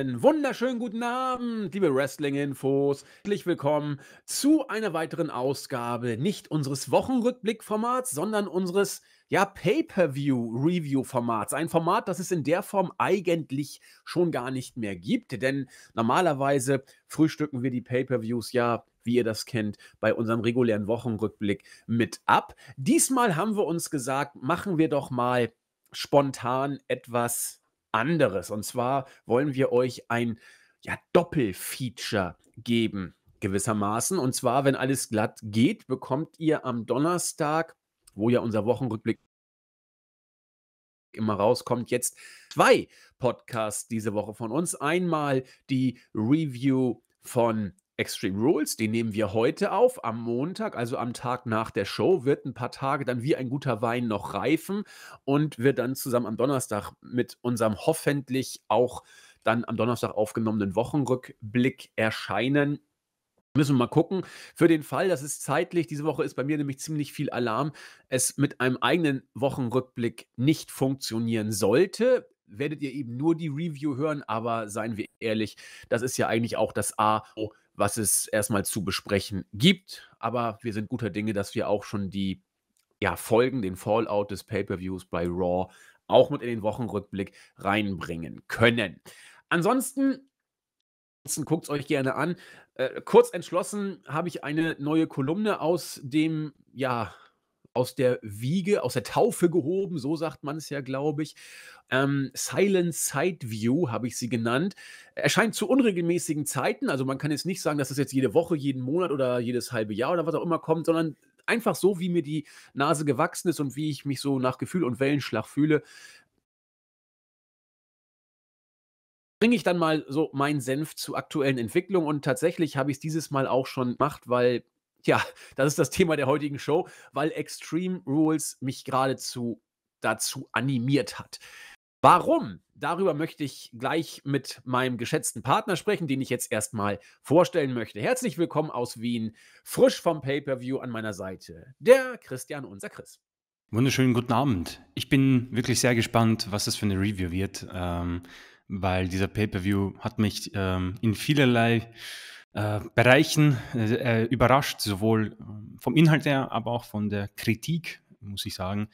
Einen wunderschönen guten Abend, liebe Wrestling-Infos. Herzlich willkommen zu einer weiteren Ausgabe nicht unseres Wochenrückblick-Formats, sondern unseres ja, Pay-per-View-Review-Formats. Ein Format, das es in der Form eigentlich schon gar nicht mehr gibt, denn normalerweise frühstücken wir die Pay-per-Views ja wie ihr das kennt, bei unserem regulären Wochenrückblick mit ab. Diesmal haben wir uns gesagt, machen wir doch mal spontan etwas anderes. Und zwar wollen wir euch ein ja, Doppelfeature geben, gewissermaßen. Und zwar, wenn alles glatt geht, bekommt ihr am Donnerstag, wo ja unser Wochenrückblick immer rauskommt, jetzt zwei Podcasts diese Woche von uns. Einmal die Review von Extreme Rules, den nehmen wir heute auf, am Montag, also am Tag nach der Show, wird ein paar Tage dann wie ein guter Wein noch reifen und wird dann zusammen am Donnerstag mit unserem hoffentlich auch dann am Donnerstag aufgenommenen Wochenrückblick erscheinen. Müssen wir mal gucken. Für den Fall, dass es zeitlich, diese Woche ist bei mir nämlich ziemlich viel Alarm, es mit einem eigenen Wochenrückblick nicht funktionieren sollte, werdet ihr eben nur die Review hören, aber seien wir ehrlich, das ist ja eigentlich auch das A Oh was es erstmal zu besprechen gibt. Aber wir sind guter Dinge, dass wir auch schon die ja, Folgen, den Fallout des Pay-per-Views bei Raw auch mit in den Wochenrückblick reinbringen können. Ansonsten guckt es euch gerne an. Äh, kurz entschlossen habe ich eine neue Kolumne aus dem ja, aus der Wiege, aus der Taufe gehoben, so sagt man es ja, glaube ich. Ähm, Silent Side View habe ich sie genannt. Erscheint zu unregelmäßigen Zeiten, also man kann jetzt nicht sagen, dass es das jetzt jede Woche, jeden Monat oder jedes halbe Jahr oder was auch immer kommt, sondern einfach so, wie mir die Nase gewachsen ist und wie ich mich so nach Gefühl und Wellenschlag fühle, bringe ich dann mal so meinen Senf zu aktuellen Entwicklungen. Und tatsächlich habe ich es dieses Mal auch schon gemacht, weil ja, das ist das Thema der heutigen Show, weil Extreme Rules mich geradezu dazu animiert hat. Warum? Darüber möchte ich gleich mit meinem geschätzten Partner sprechen, den ich jetzt erstmal vorstellen möchte. Herzlich willkommen aus Wien, frisch vom Pay-per-View an meiner Seite, der Christian, unser Chris. Wunderschönen guten Abend. Ich bin wirklich sehr gespannt, was das für eine Review wird, ähm, weil dieser Pay-per-View hat mich ähm, in vielerlei äh, Bereichen äh, äh überrascht, sowohl äh, vom Inhalt her, aber auch von der Kritik, muss ich sagen,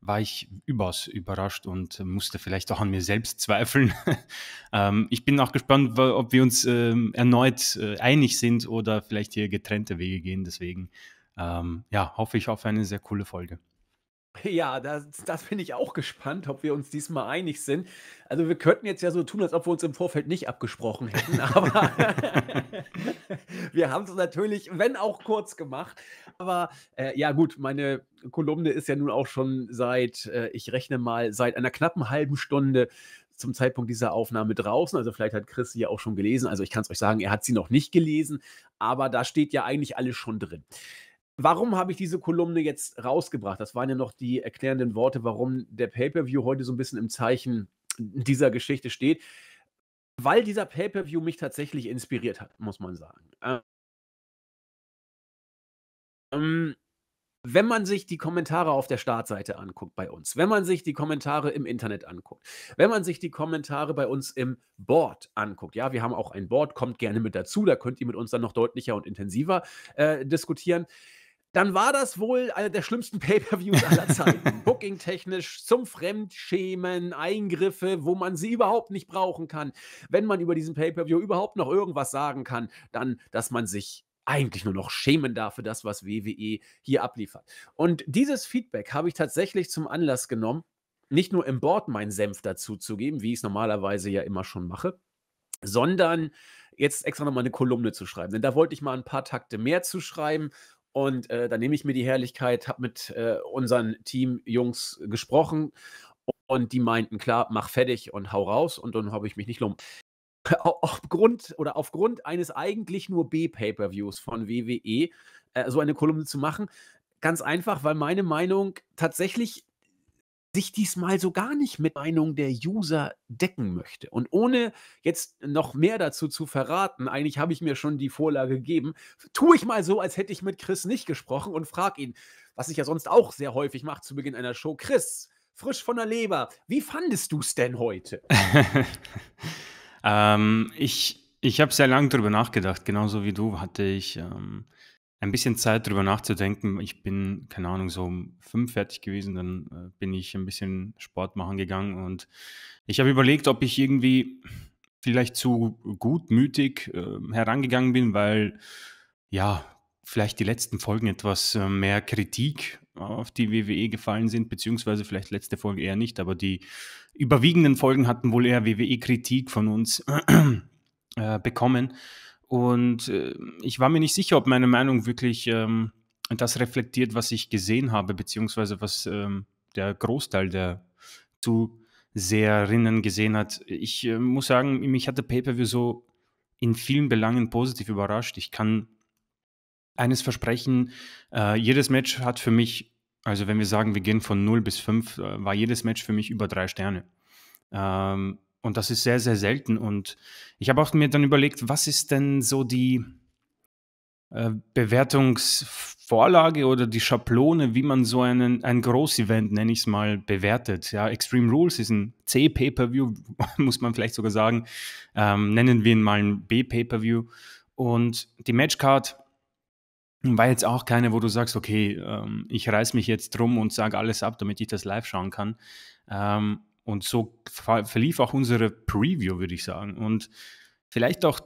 war ich überaus überrascht und musste vielleicht auch an mir selbst zweifeln. ähm, ich bin auch gespannt, ob wir uns ähm, erneut äh, einig sind oder vielleicht hier getrennte Wege gehen. Deswegen ähm, ja, hoffe ich auf eine sehr coole Folge. Ja, das, das bin ich auch gespannt, ob wir uns diesmal einig sind. Also wir könnten jetzt ja so tun, als ob wir uns im Vorfeld nicht abgesprochen hätten, aber wir haben es natürlich, wenn auch kurz gemacht. Aber äh, ja gut, meine Kolumne ist ja nun auch schon seit, äh, ich rechne mal, seit einer knappen halben Stunde zum Zeitpunkt dieser Aufnahme draußen. Also vielleicht hat Chris sie ja auch schon gelesen. Also ich kann es euch sagen, er hat sie noch nicht gelesen, aber da steht ja eigentlich alles schon drin. Warum habe ich diese Kolumne jetzt rausgebracht? Das waren ja noch die erklärenden Worte, warum der Pay-per-View heute so ein bisschen im Zeichen dieser Geschichte steht. Weil dieser Pay-per-View mich tatsächlich inspiriert hat, muss man sagen. Ähm, ähm, wenn man sich die Kommentare auf der Startseite anguckt bei uns, wenn man sich die Kommentare im Internet anguckt, wenn man sich die Kommentare bei uns im Board anguckt, ja, wir haben auch ein Board, kommt gerne mit dazu, da könnt ihr mit uns dann noch deutlicher und intensiver äh, diskutieren dann war das wohl einer der schlimmsten Pay-per-Views aller Zeiten. Booking-technisch, zum Fremdschämen, Eingriffe, wo man sie überhaupt nicht brauchen kann. Wenn man über diesen Pay-per-View überhaupt noch irgendwas sagen kann, dann, dass man sich eigentlich nur noch schämen darf für das, was WWE hier abliefert. Und dieses Feedback habe ich tatsächlich zum Anlass genommen, nicht nur im Board meinen Senf dazu zu geben, wie ich es normalerweise ja immer schon mache, sondern jetzt extra nochmal eine Kolumne zu schreiben. Denn da wollte ich mal ein paar Takte mehr zu schreiben, und äh, dann nehme ich mir die Herrlichkeit, habe mit äh, unseren Team-Jungs gesprochen und die meinten, klar, mach fertig und hau raus und dann habe ich mich nicht lumpen. Aufgrund oder aufgrund eines eigentlich nur B-Pay-Per-Views von WWE äh, so eine Kolumne zu machen, ganz einfach, weil meine Meinung tatsächlich sich diesmal so gar nicht mit Meinung der User decken möchte. Und ohne jetzt noch mehr dazu zu verraten, eigentlich habe ich mir schon die Vorlage gegeben, tue ich mal so, als hätte ich mit Chris nicht gesprochen und frage ihn, was ich ja sonst auch sehr häufig mache zu Beginn einer Show, Chris, frisch von der Leber, wie fandest du es denn heute? ähm, ich ich habe sehr lange darüber nachgedacht, genauso wie du hatte ich ähm, ein bisschen Zeit drüber nachzudenken. Ich bin, keine Ahnung, so um fünf fertig gewesen, dann äh, bin ich ein bisschen Sport machen gegangen und ich habe überlegt, ob ich irgendwie vielleicht zu gutmütig äh, herangegangen bin, weil ja, vielleicht die letzten Folgen etwas äh, mehr Kritik auf die WWE gefallen sind, beziehungsweise vielleicht letzte Folge eher nicht, aber die überwiegenden Folgen hatten wohl eher WWE-Kritik von uns äh, bekommen. Und äh, ich war mir nicht sicher, ob meine Meinung wirklich ähm, das reflektiert, was ich gesehen habe, beziehungsweise was ähm, der Großteil der Zuseherinnen gesehen hat. Ich äh, muss sagen, mich hat der Pay-Per-View so in vielen Belangen positiv überrascht. Ich kann eines versprechen, äh, jedes Match hat für mich, also wenn wir sagen, wir gehen von 0 bis 5, äh, war jedes Match für mich über drei Sterne. Ähm, und das ist sehr, sehr selten. Und ich habe auch mir dann überlegt, was ist denn so die äh, Bewertungsvorlage oder die Schablone, wie man so einen, ein Groß-Event, nenne ich es mal, bewertet. Ja, Extreme Rules ist ein C-Pay-Per-View, muss man vielleicht sogar sagen. Ähm, nennen wir ihn mal ein B-Pay-Per-View. Und die Matchcard war jetzt auch keine, wo du sagst, okay, ähm, ich reiß mich jetzt drum und sage alles ab, damit ich das live schauen kann. Ähm, und so verlief auch unsere Preview, würde ich sagen. Und vielleicht auch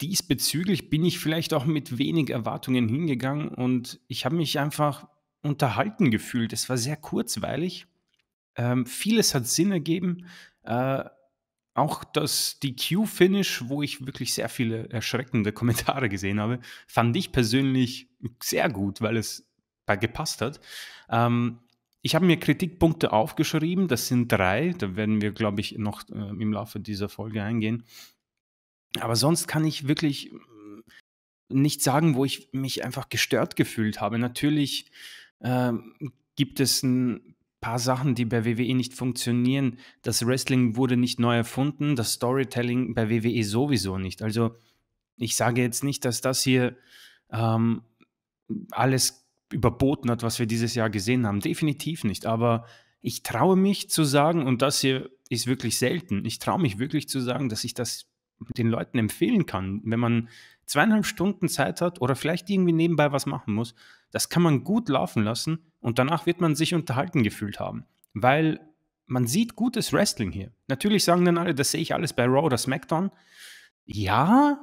diesbezüglich bin ich vielleicht auch mit wenig Erwartungen hingegangen und ich habe mich einfach unterhalten gefühlt. Es war sehr kurzweilig. Ähm, vieles hat Sinn ergeben. Äh, auch das DQ-Finish, wo ich wirklich sehr viele erschreckende Kommentare gesehen habe, fand ich persönlich sehr gut, weil es gepasst hat. Ähm, ich habe mir Kritikpunkte aufgeschrieben. Das sind drei. Da werden wir, glaube ich, noch äh, im Laufe dieser Folge eingehen. Aber sonst kann ich wirklich mm, nicht sagen, wo ich mich einfach gestört gefühlt habe. Natürlich äh, gibt es ein paar Sachen, die bei WWE nicht funktionieren. Das Wrestling wurde nicht neu erfunden, das Storytelling bei WWE sowieso nicht. Also ich sage jetzt nicht, dass das hier ähm, alles überboten hat, was wir dieses Jahr gesehen haben. Definitiv nicht. Aber ich traue mich zu sagen, und das hier ist wirklich selten, ich traue mich wirklich zu sagen, dass ich das den Leuten empfehlen kann. Wenn man zweieinhalb Stunden Zeit hat oder vielleicht irgendwie nebenbei was machen muss, das kann man gut laufen lassen und danach wird man sich unterhalten gefühlt haben. Weil man sieht gutes Wrestling hier. Natürlich sagen dann alle, das sehe ich alles bei Raw oder SmackDown. Ja,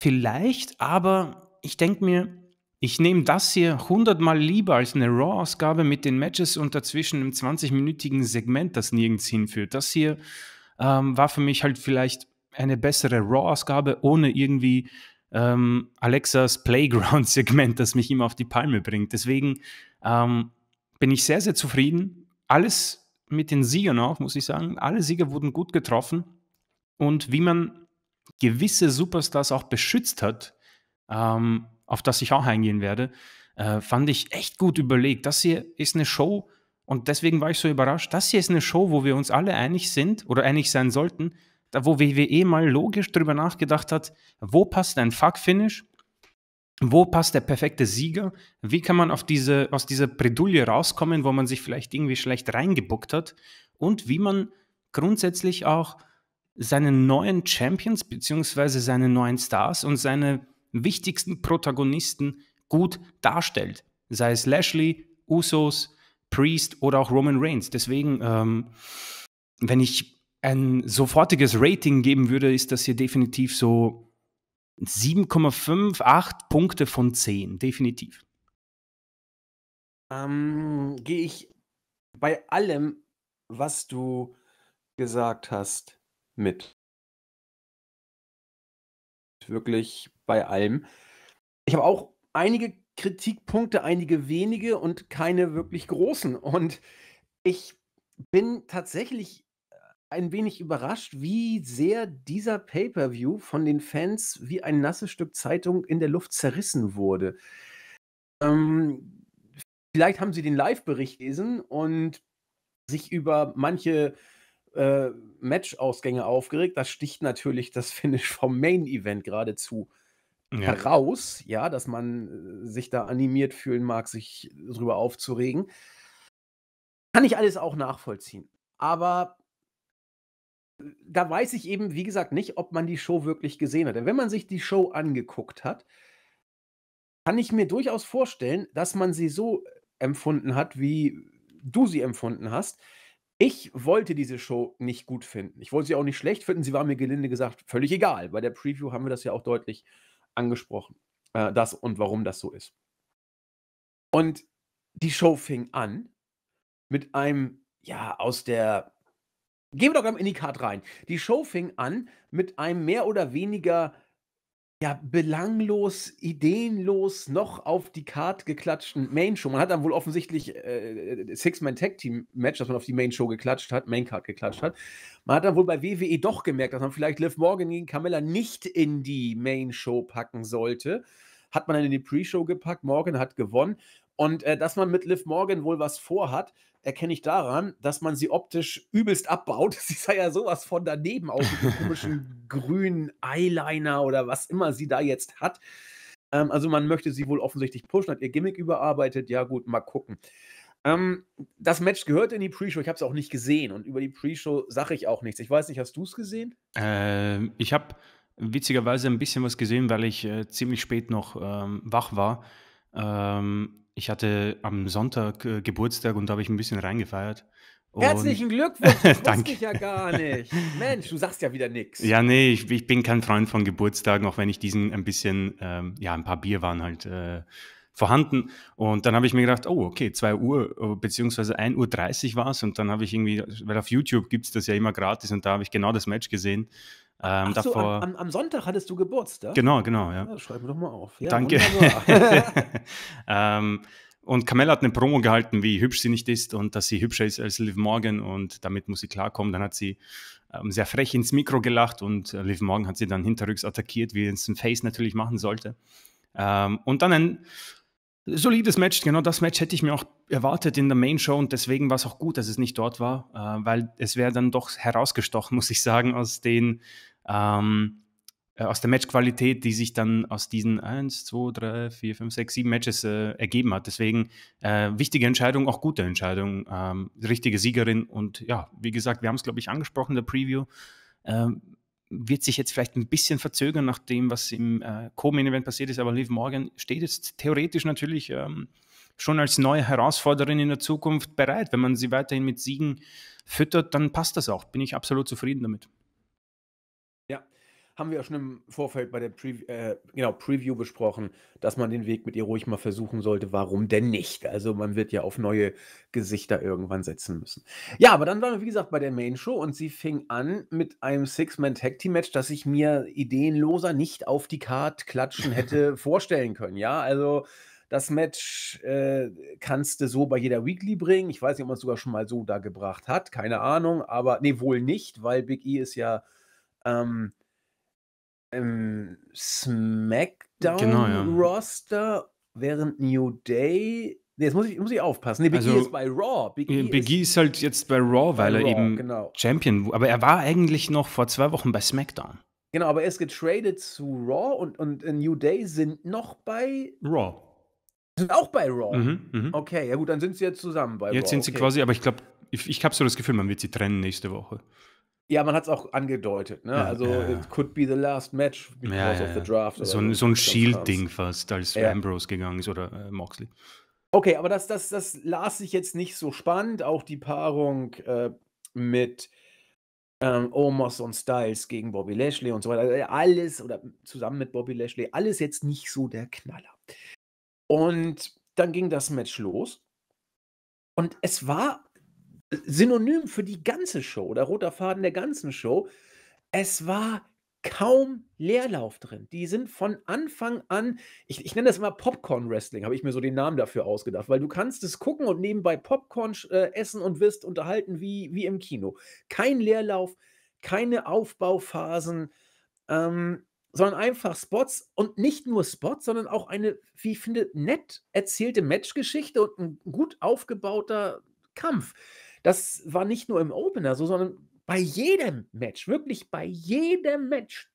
vielleicht, aber ich denke mir, ich nehme das hier hundertmal lieber als eine Raw-Ausgabe mit den Matches und dazwischen einem 20-minütigen Segment, das nirgends hinführt. Das hier ähm, war für mich halt vielleicht eine bessere Raw-Ausgabe ohne irgendwie ähm, Alexas Playground-Segment, das mich immer auf die Palme bringt. Deswegen ähm, bin ich sehr, sehr zufrieden. Alles mit den Siegern auch, muss ich sagen. Alle Sieger wurden gut getroffen. Und wie man gewisse Superstars auch beschützt hat, ähm, auf das ich auch eingehen werde, äh, fand ich echt gut überlegt. Das hier ist eine Show und deswegen war ich so überrascht. Das hier ist eine Show, wo wir uns alle einig sind oder einig sein sollten, da wo WWE eh mal logisch drüber nachgedacht hat, wo passt ein Fuck-Finish, wo passt der perfekte Sieger, wie kann man auf diese, aus dieser Bredouille rauskommen, wo man sich vielleicht irgendwie schlecht reingebuckt hat und wie man grundsätzlich auch seine neuen Champions beziehungsweise seine neuen Stars und seine wichtigsten Protagonisten gut darstellt. Sei es Lashley, Usos, Priest oder auch Roman Reigns. Deswegen, ähm, wenn ich ein sofortiges Rating geben würde, ist das hier definitiv so 7,58 Punkte von 10, definitiv. Ähm, Gehe ich bei allem, was du gesagt hast, mit. Wirklich bei allem. Ich habe auch einige Kritikpunkte, einige wenige und keine wirklich großen. Und ich bin tatsächlich äh, ein wenig überrascht, wie sehr dieser Pay-per-View von den Fans wie ein nasses Stück Zeitung in der Luft zerrissen wurde. Ähm, vielleicht haben sie den Live-Bericht gelesen und sich über manche äh, Match-Ausgänge aufgeregt. Das sticht natürlich das Finish vom Main-Event geradezu ja. heraus, ja, dass man äh, sich da animiert fühlen mag, sich drüber aufzuregen. Kann ich alles auch nachvollziehen. Aber äh, da weiß ich eben, wie gesagt, nicht, ob man die Show wirklich gesehen hat. Denn wenn man sich die Show angeguckt hat, kann ich mir durchaus vorstellen, dass man sie so empfunden hat, wie du sie empfunden hast. Ich wollte diese Show nicht gut finden. Ich wollte sie auch nicht schlecht finden. Sie war mir gelinde gesagt völlig egal. Bei der Preview haben wir das ja auch deutlich äh, angesprochen, äh, das und warum das so ist. Und die Show fing an mit einem, ja, aus der. Gehen wir doch in die Karte rein. Die Show fing an mit einem mehr oder weniger ja, belanglos, ideenlos noch auf die Card geklatschten Main-Show. Man hat dann wohl offensichtlich äh, äh Six-Man-Tag-Team-Match, dass man auf die Main-Show geklatscht hat, Main-Card geklatscht hat. Man hat dann wohl bei WWE doch gemerkt, dass man vielleicht Liv Morgan gegen Camilla nicht in die Main-Show packen sollte. Hat man dann in die Pre-Show gepackt, Morgan hat gewonnen. Und äh, dass man mit Liv Morgan wohl was vorhat, erkenne ich daran, dass man sie optisch übelst abbaut. Sie sah ja sowas von daneben aus mit dem komischen grünen Eyeliner oder was immer sie da jetzt hat. Ähm, also man möchte sie wohl offensichtlich pushen, hat ihr Gimmick überarbeitet. Ja gut, mal gucken. Ähm, das Match gehört in die Pre-Show. Ich habe es auch nicht gesehen und über die Pre-Show sage ich auch nichts. Ich weiß nicht, hast du es gesehen? Ähm, ich habe witzigerweise ein bisschen was gesehen, weil ich äh, ziemlich spät noch ähm, wach war. Ähm, ich hatte am Sonntag äh, Geburtstag und da habe ich ein bisschen reingefeiert. Und Herzlichen Glückwunsch, das danke. ich ja gar nicht. Mensch, du sagst ja wieder nichts. Ja, nee, ich, ich, bin kein Freund von Geburtstagen, auch wenn ich diesen ein bisschen, ähm, ja, ein paar Bier waren halt äh, vorhanden. Und dann habe ich mir gedacht, oh, okay, 2 Uhr äh, bzw. 1.30 Uhr war es. Und dann habe ich irgendwie, weil auf YouTube gibt es das ja immer gratis und da habe ich genau das Match gesehen. Ähm, so, davor, am, am, Sonntag hattest du Geburtstag? Genau, genau, ja. ja schreib mir doch mal auf. Ja, Danke. ähm, und Camella hat eine Promo gehalten, wie hübsch sie nicht ist und dass sie hübscher ist als Liv Morgan und damit muss sie klarkommen. Dann hat sie ähm, sehr frech ins Mikro gelacht und äh, Liv Morgan hat sie dann hinterrücks attackiert, wie es ein Face natürlich machen sollte. Ähm, und dann ein solides Match, genau das Match hätte ich mir auch erwartet in der Main Show und deswegen war es auch gut, dass es nicht dort war, äh, weil es wäre dann doch herausgestochen, muss ich sagen, aus den ähm, äh, aus der Matchqualität, die sich dann aus diesen 1, 2, 3, 4, 5, 6, 7 Matches äh, ergeben hat. Deswegen äh, wichtige Entscheidung, auch gute Entscheidung, ähm, richtige Siegerin und ja, wie gesagt, wir haben es, glaube ich, angesprochen, der Preview. Ähm, wird sich jetzt vielleicht ein bisschen verzögern nach dem, was im äh, Co-Main-Event passiert ist, aber Liv Morgan steht jetzt theoretisch natürlich ähm, schon als neue Herausforderin in der Zukunft bereit. Wenn man sie weiterhin mit Siegen füttert, dann passt das auch. Bin ich absolut zufrieden damit. Ja, haben wir ja schon im Vorfeld bei der Pre äh, genau, Preview besprochen, dass man den Weg mit ihr ruhig mal versuchen sollte. Warum denn nicht? Also man wird ja auf neue Gesichter irgendwann setzen müssen. Ja, aber dann waren wir, wie gesagt, bei der Main Show und sie fing an mit einem Six-Man-Tag-Team-Match, das ich mir ideenloser nicht auf die Karte klatschen hätte vorstellen können. Ja, also das Match äh, kannst du so bei jeder Weekly bringen. Ich weiß nicht, ob man es sogar schon mal so da gebracht hat. Keine Ahnung, aber nee, wohl nicht, weil Big E ist ja ähm, im SmackDown-Roster, genau, ja. während New Day. Nee, jetzt muss ich, muss ich aufpassen. Nee, Big e also, ist bei Raw. E Big, e ist, ist, halt jetzt bei Raw, weil bei er Raw, eben genau. Champion war. Aber er war eigentlich noch vor zwei Wochen bei SmackDown. Genau, aber er ist getradet zu Raw und, und New Day sind noch bei Raw. Sind auch bei Raw. Mhm, mh. Okay, ja gut, dann sind sie jetzt zusammen bei jetzt Raw. Jetzt sind sie okay. quasi, aber ich glaube, ich, ich habe so das Gefühl, man wird sie trennen nächste Woche. Ja, man hat es auch angedeutet. Ne? Ja, also, ja. it could be the last match because ja, of the draft. So, ein, so ein Shield-Ding fast, als Ambrose gegangen ist oder äh, Moxley. Okay, aber das, das, das las ich jetzt nicht so spannend. Auch die Paarung äh, mit ähm, Omos und Styles gegen Bobby Lashley und so weiter. Also, alles, oder zusammen mit Bobby Lashley, alles jetzt nicht so der Knaller. Und dann ging das Match los. Und es war Synonym für die ganze Show, oder roter Faden der ganzen Show. Es war kaum Leerlauf drin. Die sind von Anfang an, ich, ich nenne das immer Popcorn Wrestling, habe ich mir so den Namen dafür ausgedacht, weil du kannst es gucken und nebenbei Popcorn äh, essen und wirst unterhalten wie, wie im Kino. Kein Leerlauf, keine Aufbauphasen, ähm, sondern einfach Spots und nicht nur Spots, sondern auch eine, wie ich finde, nett erzählte Matchgeschichte und ein gut aufgebauter Kampf. Das war nicht nur im Opener so, sondern bei jedem Match, wirklich bei jedem Match.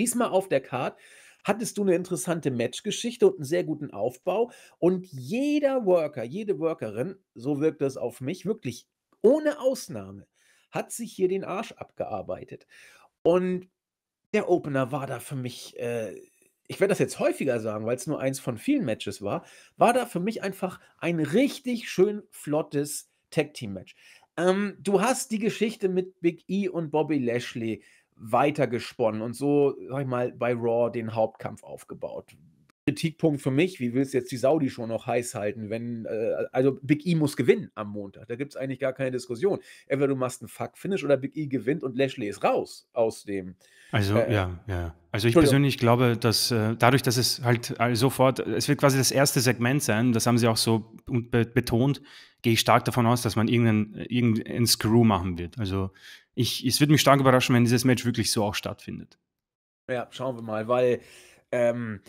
Diesmal auf der Card hattest du eine interessante Matchgeschichte und einen sehr guten Aufbau. Und jeder Worker, jede Workerin, so wirkt das auf mich, wirklich ohne Ausnahme, hat sich hier den Arsch abgearbeitet. Und der Opener war da für mich, äh, ich werde das jetzt häufiger sagen, weil es nur eins von vielen Matches war, war da für mich einfach ein richtig schön flottes Match. Tag-Team-Match. Ähm, du hast die Geschichte mit Big E und Bobby Lashley weitergesponnen und so, sag ich mal, bei Raw den Hauptkampf aufgebaut. Kritikpunkt für mich, wie willst du jetzt die Saudi schon noch heiß halten, wenn, äh, also Big E muss gewinnen am Montag. Da gibt es eigentlich gar keine Diskussion. Entweder du machst einen Fuck-Finish oder Big E gewinnt und Lashley ist raus aus dem. Also, äh, ja, ja. Also ich persönlich glaube, dass äh, dadurch, dass es halt äh, sofort, äh, es wird quasi das erste Segment sein, das haben sie auch so betont, gehe ich stark davon aus, dass man irgendeinen, äh, irgendeinen Screw machen wird. Also ich, es würde mich stark überraschen, wenn dieses Match wirklich so auch stattfindet. Ja, schauen wir mal, weil ähm,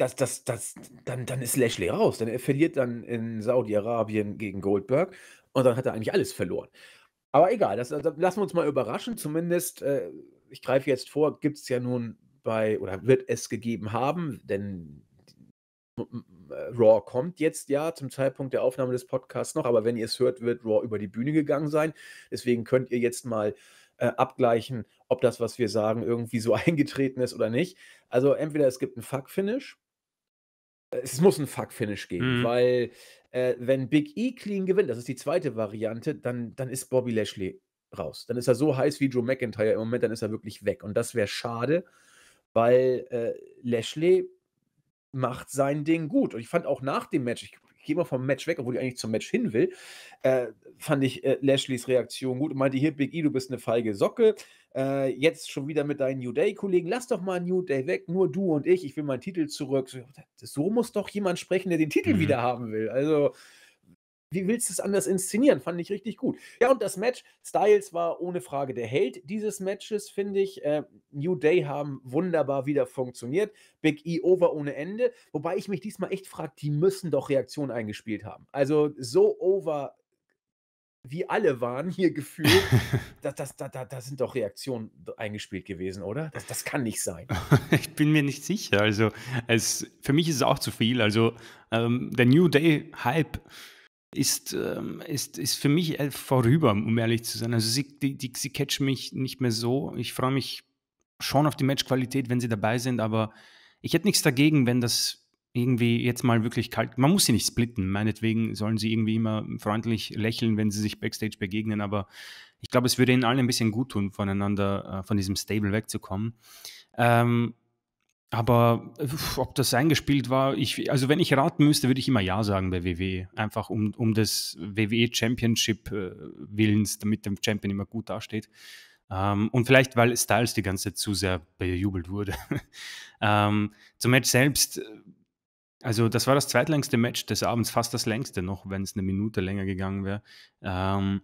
das, das, das, dann, dann ist Lashley raus. Dann er verliert dann in Saudi-Arabien gegen Goldberg und dann hat er eigentlich alles verloren. Aber egal, das, das lassen wir uns mal überraschen. Zumindest, äh, ich greife jetzt vor, gibt es ja nun bei oder wird es gegeben haben, denn äh, Raw kommt jetzt ja zum Zeitpunkt der Aufnahme des Podcasts noch, aber wenn ihr es hört, wird Raw über die Bühne gegangen sein. Deswegen könnt ihr jetzt mal äh, abgleichen, ob das, was wir sagen, irgendwie so eingetreten ist oder nicht. Also entweder es gibt einen Fuck-Finish äh, es muss ein Fuck-Finish geben, mhm. weil äh, wenn Big E clean gewinnt, das ist die zweite Variante, dann, dann ist Bobby Lashley raus. Dann ist er so heiß wie Joe McIntyre im Moment, dann ist er wirklich weg. Und das wäre schade, weil äh, Lashley macht sein Ding gut. Und ich fand auch nach dem Match, ich gehe mal vom Match weg, obwohl ich eigentlich zum Match hin will, äh, fand ich äh, Lashleys Reaktion gut und meinte, hier, Big E, du bist eine feige Socke äh, jetzt schon wieder mit deinen New Day-Kollegen, lass doch mal New Day weg, nur du und ich, ich will meinen Titel zurück. So, so muss doch jemand sprechen, der den Titel mhm. wieder haben will. Also, wie willst du es anders inszenieren? Fand ich richtig gut. Ja, und das Match, Styles war ohne Frage der Held dieses Matches, finde ich. Äh, New Day haben wunderbar wieder funktioniert. Big E over ohne Ende. Wobei ich mich diesmal echt frage, die müssen doch Reaktionen eingespielt haben. Also so over wie alle waren hier gefühlt, da, das, da, da, da sind doch Reaktionen eingespielt gewesen, oder? Das, das kann nicht sein. ich bin mir nicht sicher. Also es, für mich ist es auch zu viel. Also ähm, der New Day Hype ist, ähm, ist, ist für mich äh, vorüber, um ehrlich zu sein. Also sie, die, die, sie catchen mich nicht mehr so. Ich freue mich schon auf die Matchqualität, wenn sie dabei sind, aber ich hätte nichts dagegen, wenn das irgendwie jetzt mal wirklich kalt. Man muss sie nicht splitten. Meinetwegen sollen sie irgendwie immer freundlich lächeln, wenn sie sich backstage begegnen. Aber ich glaube, es würde ihnen allen ein bisschen gut tun, voneinander, äh, von diesem Stable wegzukommen. Ähm, aber ob das eingespielt war, ich, also wenn ich raten müsste, würde ich immer Ja sagen bei WWE. Einfach um, um des WWE Championship äh, Willens, damit dem Champion immer gut dasteht. Um, ähm, und vielleicht, weil Styles die ganze Zeit zu sehr bejubelt wurde. um, ähm, zum Match selbst also das war das zweitlängste Match des Abends, fast das längste noch, wenn es eine Minute länger gegangen wäre. Ähm,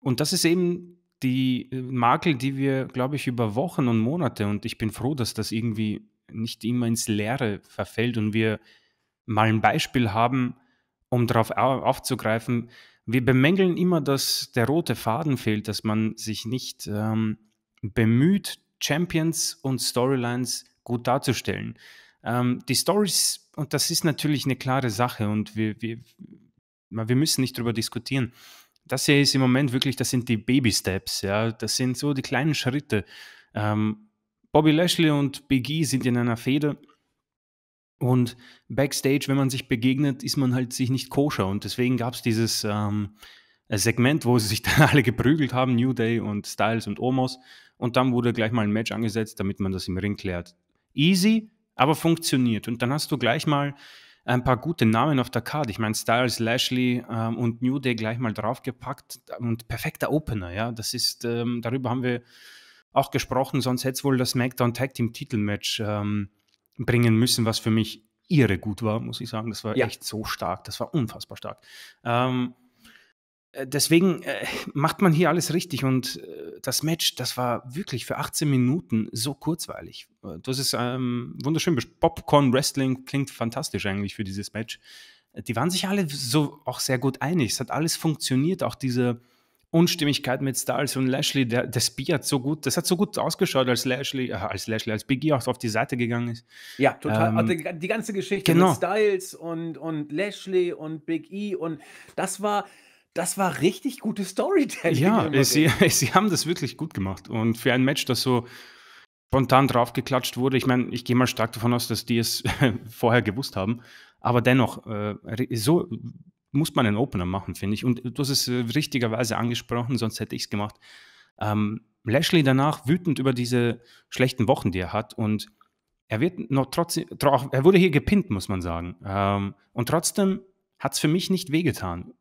und das ist eben die äh, Makel, die wir, glaube ich, über Wochen und Monate, und ich bin froh, dass das irgendwie nicht immer ins Leere verfällt und wir mal ein Beispiel haben, um darauf aufzugreifen. Wir bemängeln immer, dass der rote Faden fehlt, dass man sich nicht ähm, bemüht, Champions und Storylines gut darzustellen. Ähm, die Stories und das ist natürlich eine klare Sache und wir, wir, wir müssen nicht darüber diskutieren. Das hier ist im Moment wirklich, das sind die Baby-Steps, ja, das sind so die kleinen Schritte. Ähm, Bobby Lashley und Biggie sind in einer Fehde und backstage, wenn man sich begegnet, ist man halt sich nicht koscher und deswegen gab es dieses ähm, Segment, wo sie sich dann alle geprügelt haben, New Day und Styles und Omos und dann wurde gleich mal ein Match angesetzt, damit man das im Ring klärt. Easy, aber funktioniert. Und dann hast du gleich mal ein paar gute Namen auf der Karte. Ich meine, Styles, Lashley ähm, und New Day gleich mal draufgepackt und perfekter Opener, ja. Das ist, ähm, darüber haben wir auch gesprochen, sonst hätte es wohl das SmackDown Tag Team Titelmatch ähm, bringen müssen, was für mich irre gut war, muss ich sagen. Das war ja. echt so stark, das war unfassbar stark. Ähm, äh, deswegen äh, macht man hier alles richtig und äh, das Match, das war wirklich für 18 Minuten so kurzweilig. Äh, das ist ähm, wunderschön. Popcorn Wrestling klingt fantastisch eigentlich für dieses Match. Äh, die waren sich alle so auch sehr gut einig. Es hat alles funktioniert, auch diese Unstimmigkeit mit Styles und Lashley, der, das Bier hat so gut, das hat so gut ausgeschaut, als Lashley, äh, als Lashley, als Biggie auch auf die Seite gegangen ist. Ja, total. Ähm, also die, ganze Geschichte genau. mit Styles und, und Lashley und Big E und das war, das war richtig gute Storytelling. Ja, sie, sie haben das wirklich gut gemacht. Und für ein Match, das so spontan draufgeklatscht wurde, ich meine, ich gehe mal stark davon aus, dass die es vorher gewusst haben. Aber dennoch, äh, so muss man einen Opener machen, finde ich. Und du hast es äh, richtigerweise angesprochen, sonst hätte ich es gemacht. Ähm, Lashley danach wütend über diese schlechten Wochen, die er hat. Und er wird noch trotzdem, er wurde hier gepinnt, muss man sagen. Ähm, und trotzdem hat es für mich nicht wehgetan.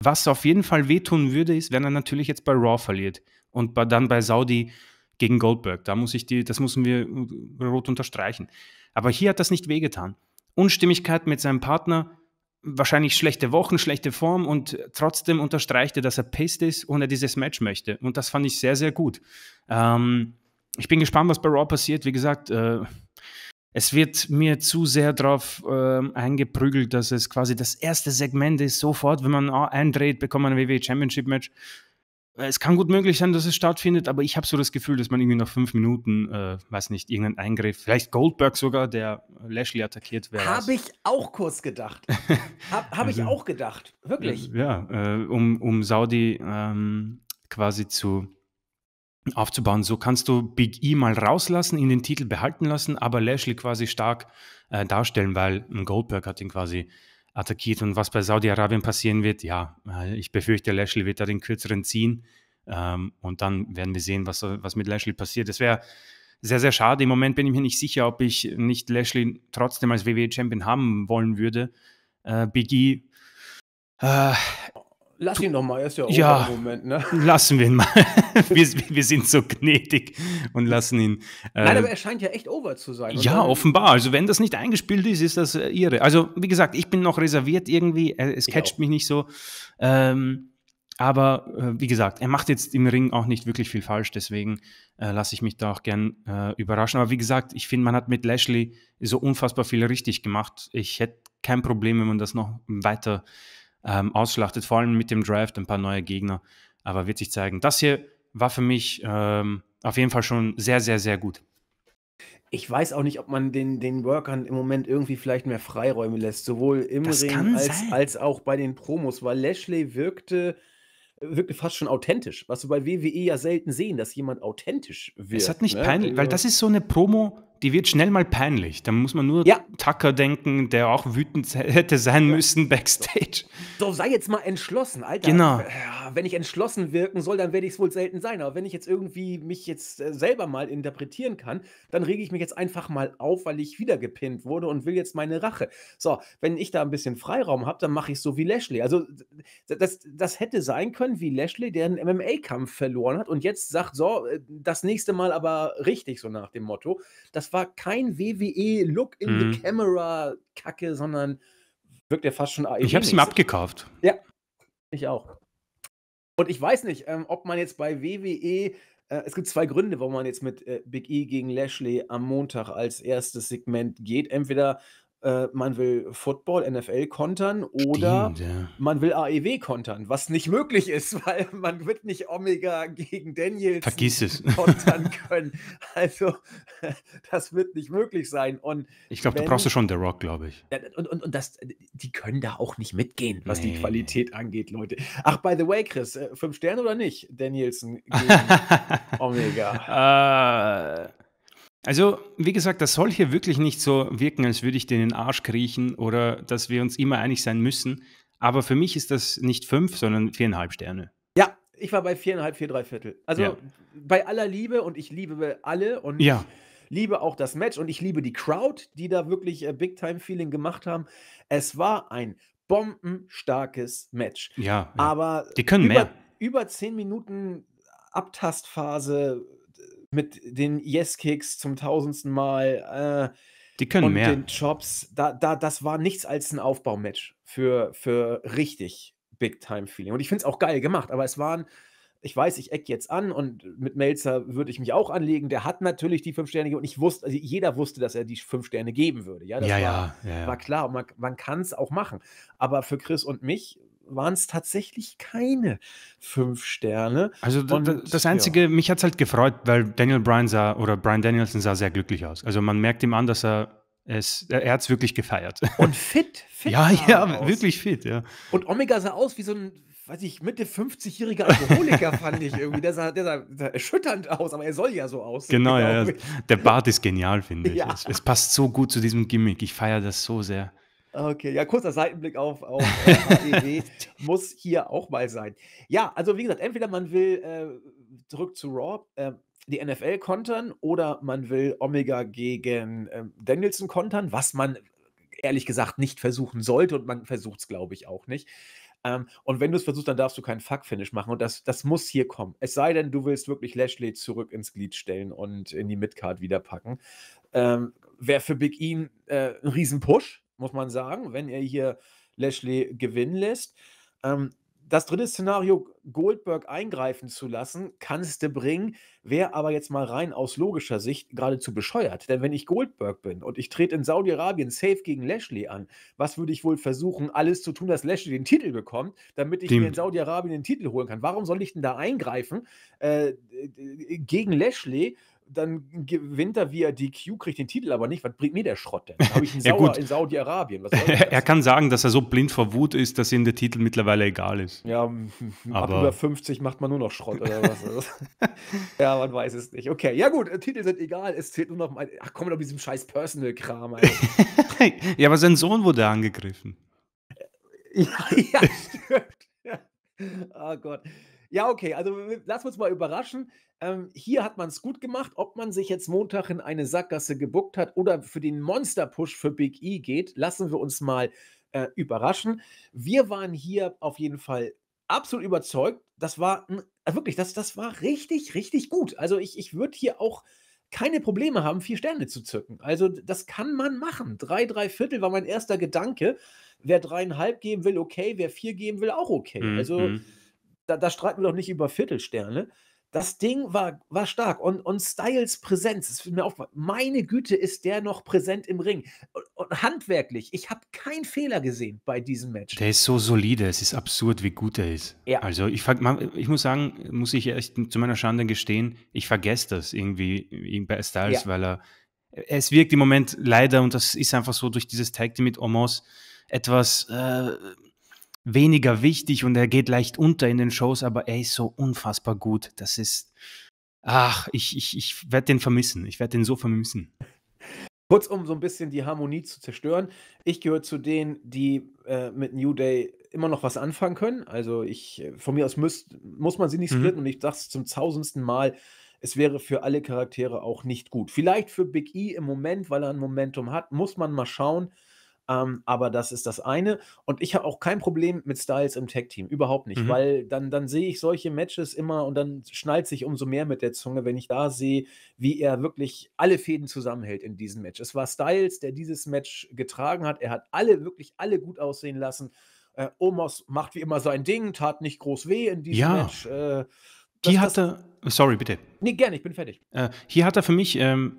Was auf jeden Fall wehtun würde, ist, wenn er natürlich jetzt bei Raw verliert und bei, dann bei Saudi gegen Goldberg. Da muss ich die, das müssen wir äh, rot unterstreichen. Aber hier hat das nicht wehgetan. Unstimmigkeit mit seinem Partner, wahrscheinlich schlechte Wochen, schlechte Form und trotzdem unterstreicht er, dass er pissed ist und er dieses Match möchte. Und das fand ich sehr, sehr gut. Ähm, ich bin gespannt, was bei Raw passiert. Wie gesagt, äh, es wird mir zu sehr darauf ähm, eingeprügelt, dass es quasi das erste Segment ist, sofort, wenn man eindreht, bekommt man ein WWE Championship Match. Äh, es kann gut möglich sein, dass es stattfindet, aber ich habe so das Gefühl, dass man irgendwie nach fünf Minuten, äh, weiß nicht, irgendeinen Eingriff, vielleicht Goldberg sogar, der Lashley attackiert wäre. Habe ich auch kurz gedacht. habe hab also, ich auch gedacht, wirklich. Äh, ja, äh, um, um Saudi ähm, quasi zu aufzubauen. So kannst du Big E mal rauslassen, in den Titel behalten lassen, aber Lashley quasi stark äh, darstellen, weil ein Goldberg hat ihn quasi attackiert. Und was bei Saudi-Arabien passieren wird, ja, äh, ich befürchte, Lashley wird da den kürzeren ziehen. Ähm, und dann werden wir sehen, was, was mit Lashley passiert. Das wäre sehr, sehr schade. Im Moment bin ich mir nicht sicher, ob ich nicht Lashley trotzdem als WWE-Champion haben wollen würde. Äh, Big E äh, Lass ihn nochmal, er ist ja, ja im Moment, ne? Lassen wir ihn mal. wir, wir, sind so gnädig und lassen ihn. Äh, Nein, aber er scheint ja echt over zu sein. Ja, offenbar. Also, wenn das nicht eingespielt ist, ist das äh, irre. Also, wie gesagt, ich bin noch reserviert irgendwie. Äh, es catcht mich nicht so. Ähm, aber äh, wie gesagt, er macht jetzt im Ring auch nicht wirklich viel falsch, deswegen äh, lasse ich mich da auch gern äh, überraschen. Aber wie gesagt, ich finde, man hat mit Lashley so unfassbar viel richtig gemacht. Ich hätte kein Problem, wenn man das noch weiter ähm, ausschlachtet, vor allem mit dem Draft ein paar neue Gegner. Aber wird sich zeigen. Das hier war für mich ähm, auf jeden Fall schon sehr, sehr, sehr gut. Ich weiß auch nicht, ob man den, den Workern im Moment irgendwie vielleicht mehr Freiräume lässt, sowohl im das Ring als, als auch bei den Promos, weil Lashley wirkte, wirkte fast schon authentisch, was wir bei WWE ja selten sehen, dass jemand authentisch wirkt. Es hat nicht ne? peinlich, weil also das ist so eine Promo, die wird schnell mal peinlich. Da muss man nur ja. Tucker denken, der auch wütend hätte sein müssen backstage. So, sei jetzt mal entschlossen, Alter. Genau. Wenn ich entschlossen wirken soll, dann werde ich es wohl selten sein. Aber wenn ich jetzt irgendwie mich jetzt äh, selber mal interpretieren kann, dann rege ich mich jetzt einfach mal auf, weil ich wieder gepinnt wurde und will jetzt meine Rache. So, wenn ich da ein bisschen Freiraum habe, dann mache ich so wie Lashley. Also, das, das hätte sein können wie Lashley, der einen MMA-Kampf verloren hat und jetzt sagt, so, äh, das nächste Mal aber richtig, so nach dem Motto. Das das war kein WWE-Look in mhm. the Camera-Kacke, sondern wirkt ja fast schon AEW. Ich habe es ihm abgekauft. Ja, ich auch. Und ich weiß nicht, ähm, ob man jetzt bei WWE äh, es gibt zwei Gründe, warum man jetzt mit äh, Big E gegen Lashley am Montag als erstes Segment geht. Entweder äh, man will Football, NFL kontern oder Stimmt, ja. man will AEW kontern, was nicht möglich ist, weil man wird nicht Omega gegen Daniels es. kontern können. Also das wird nicht möglich sein. Und ich glaube, du brauchst schon The Rock, glaube ich. Und, und, und das, die können da auch nicht mitgehen, was nee. die Qualität angeht, Leute. Ach, by the way, Chris, äh, fünf Sterne oder nicht? Danielson gegen Omega. Äh, also, wie gesagt, das soll hier wirklich nicht so wirken, als würde ich dir in den Arsch kriechen oder dass wir uns immer einig sein müssen. Aber für mich ist das nicht fünf, sondern viereinhalb Sterne. Ja, ich war bei viereinhalb, vier, drei Viertel. Also ja. bei aller Liebe und ich liebe alle und ja. liebe auch das Match und ich liebe die Crowd, die da wirklich äh, Big Time Feeling gemacht haben. Es war ein bombenstarkes Match. Ja, ja. aber die können über, mehr. Über zehn Minuten Abtastphase mit den Yes-Kicks zum tausendsten Mal. Äh, die können und mehr. den Chops. Da, da, das war nichts als ein Aufbaumatch für, für richtig Big-Time-Feeling. Und ich finde es auch geil gemacht, aber es waren ich weiß, ich eck jetzt an und mit Melzer würde ich mich auch anlegen. Der hat natürlich die fünf Sterne gegeben und ich wusste, also jeder wusste, dass er die fünf Sterne geben würde. Ja, das ja, war, ja, ja, war, klar. Und man, man kann es auch machen. Aber für Chris und mich waren es tatsächlich keine fünf Sterne. Also Und, das Einzige, ja. mich hat es halt gefreut, weil Daniel Bryan sah oder Brian Danielson sah sehr glücklich aus. Also man merkt ihm an, dass er es, er hat es wirklich gefeiert. Und fit, fit. ja, ja, aus. wirklich fit, ja. Und Omega sah aus wie so ein, weiß ich, Mitte 50-jähriger Alkoholiker, fand ich irgendwie. Der sah, der, sah, der sah, erschütternd aus, aber er soll ja so aussehen. Genau, ja. Der Bart ist genial, finde ich. Ja. Es, es passt so gut zu diesem Gimmick. Ich feiere das so sehr. Okay, ja, kurzer Seitenblick auf, auf HEW äh, muss hier auch mal sein. Ja, also wie gesagt, entweder man will äh, zurück zu Raw, äh, die NFL kontern oder man will Omega gegen äh, Danielson kontern, was man ehrlich gesagt nicht versuchen sollte und man versucht es, glaube ich, auch nicht. Ähm, und wenn du es versuchst, dann darfst du keinen Fuck-Finish machen und das, das muss hier kommen. Es sei denn, du willst wirklich Lashley zurück ins Glied stellen und in die Midcard wieder packen. Ähm, Wäre für Big E äh, ein Riesen-Push, muss man sagen, wenn er hier Lashley gewinnen lässt. Ähm, das dritte Szenario, Goldberg eingreifen zu lassen, kannst du bringen, wäre aber jetzt mal rein aus logischer Sicht geradezu bescheuert. Denn wenn ich Goldberg bin und ich trete in Saudi-Arabien safe gegen Lashley an, was würde ich wohl versuchen, alles zu tun, dass Lashley den Titel bekommt, damit ich Team. mir in Saudi-Arabien den Titel holen kann? Warum soll ich denn da eingreifen äh, gegen Lashley, dann gewinnt er via DQ, kriegt den Titel aber nicht. Was bringt mir der Schrott denn? Habe ich einen Sauer ja, in Saudi-Arabien? er kann sagen, dass er so blind vor Wut ist, dass ihm der Titel mittlerweile egal ist. Ja, aber ab über 50 macht man nur noch Schrott oder was. Also, ja, man weiß es nicht. Okay, ja gut, äh, Titel sind egal. Es zählt nur noch mein. Ach komm, mit diesem scheiß Personal-Kram. ja, aber sein Sohn wurde angegriffen. Ja, ja stimmt. Ja. Oh Gott. Ja, okay, also lass uns mal überraschen. Ähm, hier hat man es gut gemacht. Ob man sich jetzt Montag in eine Sackgasse gebuckt hat oder für den Monster-Push für Big E geht, lassen wir uns mal äh, überraschen. Wir waren hier auf jeden Fall absolut überzeugt. Das war äh, wirklich, das, das war richtig, richtig gut. Also ich, ich würde hier auch keine Probleme haben, vier Sterne zu zücken. Also das kann man machen. Drei, drei Viertel war mein erster Gedanke. Wer dreieinhalb geben will, okay. Wer vier geben will, auch okay. Mhm, also mhm da, da streiten wir doch nicht über Viertelsterne. Das Ding war, war stark und, und Styles Präsenz, das ist mir aufgefallen. Meine Güte, ist der noch präsent im Ring. Und, und handwerklich, ich habe keinen Fehler gesehen bei diesem Match. Der ist so solide, es ist absurd, wie gut er ist. Ja. Also ich, ich muss sagen, muss ich echt zu meiner Schande gestehen, ich vergesse das irgendwie bei Styles, ja. weil er, es wirkt im Moment leider, und das ist einfach so durch dieses Tag Team mit Omos, etwas äh, weniger wichtig und er geht leicht unter in den Shows, aber er ist so unfassbar gut. Das ist, ach, ich, ich, ich werde den vermissen. Ich werde den so vermissen. Kurz um so ein bisschen die Harmonie zu zerstören. Ich gehöre zu denen, die äh, mit New Day immer noch was anfangen können. Also ich, äh, von mir aus müsst, muss man sie nicht mhm. splitten mhm. und ich sage es zum tausendsten Mal, es wäre für alle Charaktere auch nicht gut. Vielleicht für Big E im Moment, weil er ein Momentum hat, muss man mal schauen. Ähm, aber das ist das eine. Und ich habe auch kein Problem mit Styles im Tag-Team. Überhaupt nicht. Mhm. Weil dann, dann sehe ich solche Matches immer und dann schnallt sich umso mehr mit der Zunge, wenn ich da sehe, wie er wirklich alle Fäden zusammenhält in diesem Match. Es war Styles, der dieses Match getragen hat. Er hat alle, wirklich alle gut aussehen lassen. Äh, Omos macht wie immer sein Ding, tat nicht groß weh in diesem ja. Match. Äh, das, hier hat er, sorry, bitte. Nee, gerne, ich bin fertig. Äh, hier hat er für mich ähm,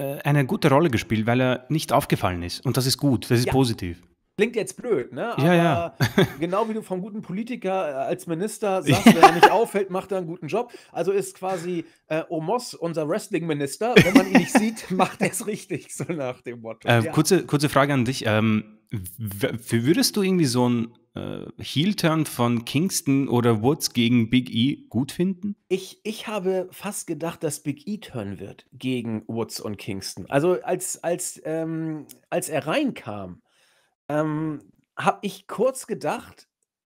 äh, eine gute Rolle gespielt, weil er nicht aufgefallen ist. Und das ist gut, das ist ja. positiv. Klingt jetzt blöd, ne? Aber ja, ja. genau wie du vom guten Politiker äh, als Minister sagst, wenn er nicht auffällt, macht er einen guten Job. Also ist quasi äh, Omos unser Wrestling-Minister. Wenn man ihn nicht sieht, macht er es richtig, so nach dem Motto. Äh, ja. kurze, kurze Frage an dich. Ähm, würdest du irgendwie so ein äh, Heel-Turn von Kingston oder Woods gegen Big E gut finden? Ich, ich habe fast gedacht, dass Big E Turn wird gegen Woods und Kingston. Also als, als, ähm, als er reinkam, ähm, habe ich kurz gedacht,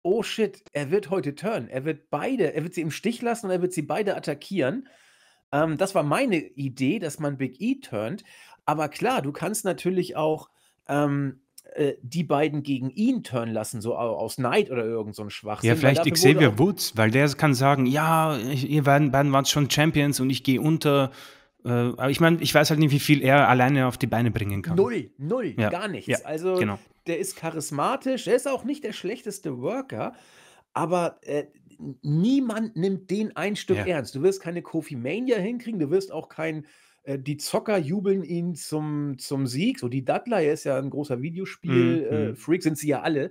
oh shit, er wird heute Turn. Er wird beide, er wird sie im Stich lassen und er wird sie beide attackieren. Ähm, das war meine Idee, dass man Big E turnt. Aber klar, du kannst natürlich auch ähm, äh, die beiden gegen ihn turnen lassen, so aus Neid oder irgend so ein Schwachsinn. Ja, vielleicht Xavier Woods, weil der kann sagen, ja, ihr beiden, beiden wart schon Champions und ich gehe unter. Äh, aber ich meine, ich weiß halt nicht, wie viel er alleine auf die Beine bringen kann. Null, null, ja. gar nichts. Ja, also genau. der ist charismatisch, er ist auch nicht der schlechteste Worker, aber äh, niemand nimmt den ein Stück ja. ernst. Du wirst keine Kofi Mania hinkriegen, du wirst auch keinen äh, die Zocker jubeln ihn zum, zum Sieg. So, die Dudley ist ja ein großer Videospiel-Freak, mhm. äh, mhm. sind sie ja alle.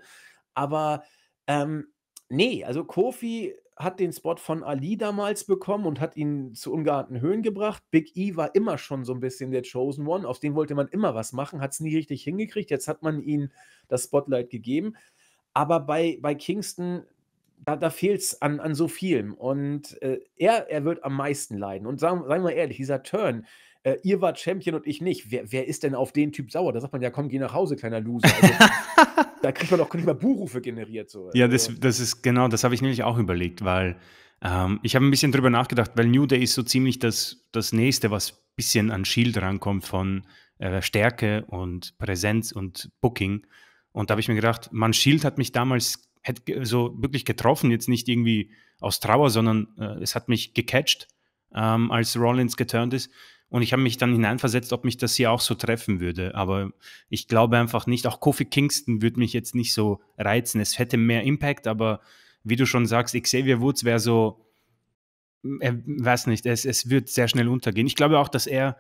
Aber ähm, nee, also Kofi hat den Spot von Ali damals bekommen und hat ihn zu ungeahnten Höhen gebracht. Big E war immer schon so ein bisschen der Chosen One. Auf den wollte man immer was machen, hat es nie richtig hingekriegt. Jetzt hat man ihm das Spotlight gegeben. Aber bei, bei Kingston, da, da fehlt es an, an so vielem. Und äh, er, er wird am meisten leiden. Und sagen, seien wir ehrlich, dieser Turn, äh, ihr wart Champion und ich nicht. Wer, wer ist denn auf den Typ sauer? Da sagt man ja, komm, geh nach Hause, kleiner Loser. Also, da kriegt man auch nicht mal Buhrufe generiert. So. Ja, das, also das ist genau, das habe ich nämlich auch überlegt, weil ähm, ich habe ein bisschen drüber nachgedacht, weil New Day ist so ziemlich das, das nächste, was ein bisschen an Shield rankommt von äh, Stärke und Präsenz und Booking. Und da habe ich mir gedacht, man, Shield hat mich damals so wirklich getroffen, jetzt nicht irgendwie aus Trauer, sondern äh, es hat mich gecatcht, ähm, als Rollins geturnt ist. Und ich habe mich dann hineinversetzt, ob mich das hier auch so treffen würde. Aber ich glaube einfach nicht, auch Kofi Kingston würde mich jetzt nicht so reizen. Es hätte mehr Impact, aber wie du schon sagst, Xavier Woods wäre so, mm, er weiß nicht, es, es wird sehr schnell untergehen. Ich glaube auch, dass er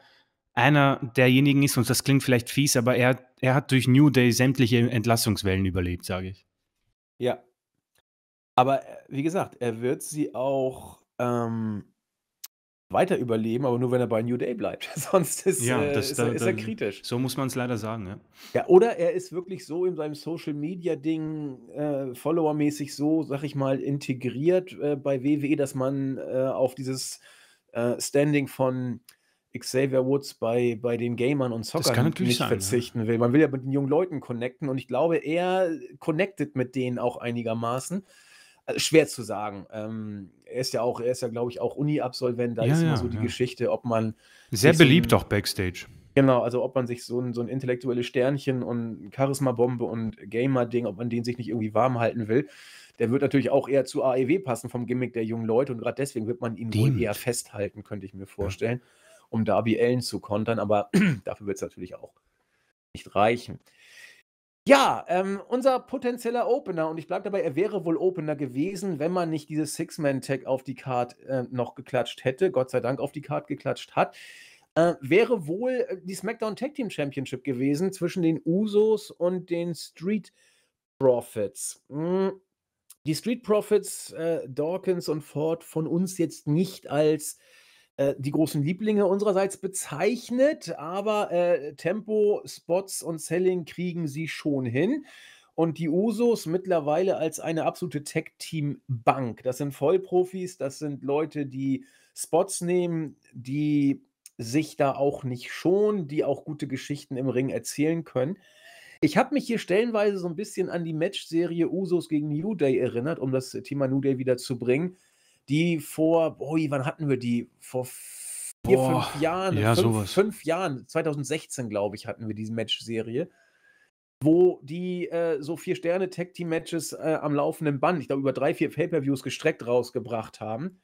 einer derjenigen ist, und das klingt vielleicht fies, aber er, er hat durch New Day sämtliche Entlassungswellen überlebt, sage ich. Ja. Aber äh, wie gesagt, er wird sie auch ähm, weiter überleben, aber nur wenn er bei New Day bleibt. Sonst ist, ja, äh, das, ist, da, er, ist da, er kritisch. So muss man es leider sagen, ja. ja. Oder er ist wirklich so in seinem Social Media Ding, äh, Followermäßig so, sag ich mal, integriert äh, bei WWE, dass man äh, auf dieses äh, Standing von Xavier Woods bei, bei den Gamern und Zockern nicht sein, verzichten ja. will. Man will ja mit den jungen Leuten connecten und ich glaube, er connectet mit denen auch einigermaßen. Äh, schwer zu sagen. Ähm, er ist ja auch, er ist ja, glaube ich, auch Uni-Absolvent. Da ja, ist immer ja, so die ja. Geschichte, ob man. Sehr beliebt so Backstage. Genau, also ob man sich so ein, so ein intellektuelles Sternchen und Charisma-Bombe und Gamer-Ding, ob man den sich nicht irgendwie warm halten will. Der wird natürlich auch eher zu AEW passen vom Gimmick der jungen Leute und gerade deswegen wird man ihn Demut. wohl eher festhalten, könnte ich mir vorstellen, um Darby Allen zu kontern, aber dafür wird es natürlich auch nicht reichen. Ja, ähm, unser potenzieller Opener, und ich bleibe dabei, er wäre wohl Opener gewesen, wenn man nicht dieses Six-Man-Tag auf die Card äh, noch geklatscht hätte, Gott sei Dank auf die Card geklatscht hat, äh, wäre wohl äh, die SmackDown Tag Team Championship gewesen zwischen den Usos und den Street Profits. Mhm. Die Street Profits, äh, Dawkins und Ford, von uns jetzt nicht als äh, die großen Lieblinge unsererseits bezeichnet, aber äh, Tempo, Spots und Selling kriegen sie schon hin. Und die Usos mittlerweile als eine absolute Tech-Team-Bank. Das sind Vollprofis, das sind Leute, die Spots nehmen, die sich da auch nicht schonen, die auch gute Geschichten im Ring erzählen können. Ich habe mich hier stellenweise so ein bisschen an die Match-Serie Usos gegen New Day erinnert, um das Thema New Day wieder zu bringen die vor, oi, wann hatten wir die? Vor vier, Boah, fünf Jahren, ja, fünf, sowas. fünf Jahren, 2016, glaube ich, hatten wir diese Match-Serie, wo die äh, so vier Sterne Tag Team Matches äh, am laufenden Band, ich glaube, über drei, vier Pay-Per-Views gestreckt rausgebracht haben.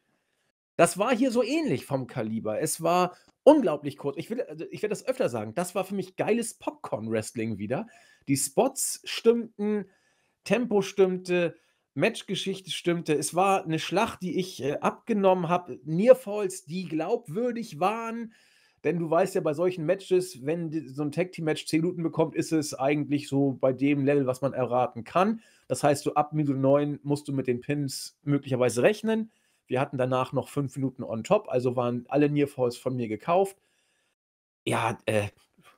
Das war hier so ähnlich vom Kaliber. Es war unglaublich kurz. Ich, also, ich werde das öfter sagen. Das war für mich geiles Popcorn-Wrestling wieder. Die Spots stimmten, Tempo stimmte, Matchgeschichte stimmte. Es war eine Schlacht, die ich äh, abgenommen habe. Nearfalls, die glaubwürdig waren. Denn du weißt ja, bei solchen Matches, wenn so ein Tag Team Match 10 Minuten bekommt, ist es eigentlich so bei dem Level, was man erraten kann. Das heißt, so ab Minute 9 musst du mit den Pins möglicherweise rechnen. Wir hatten danach noch 5 Minuten on top, also waren alle Nearfalls von mir gekauft. Ja, äh,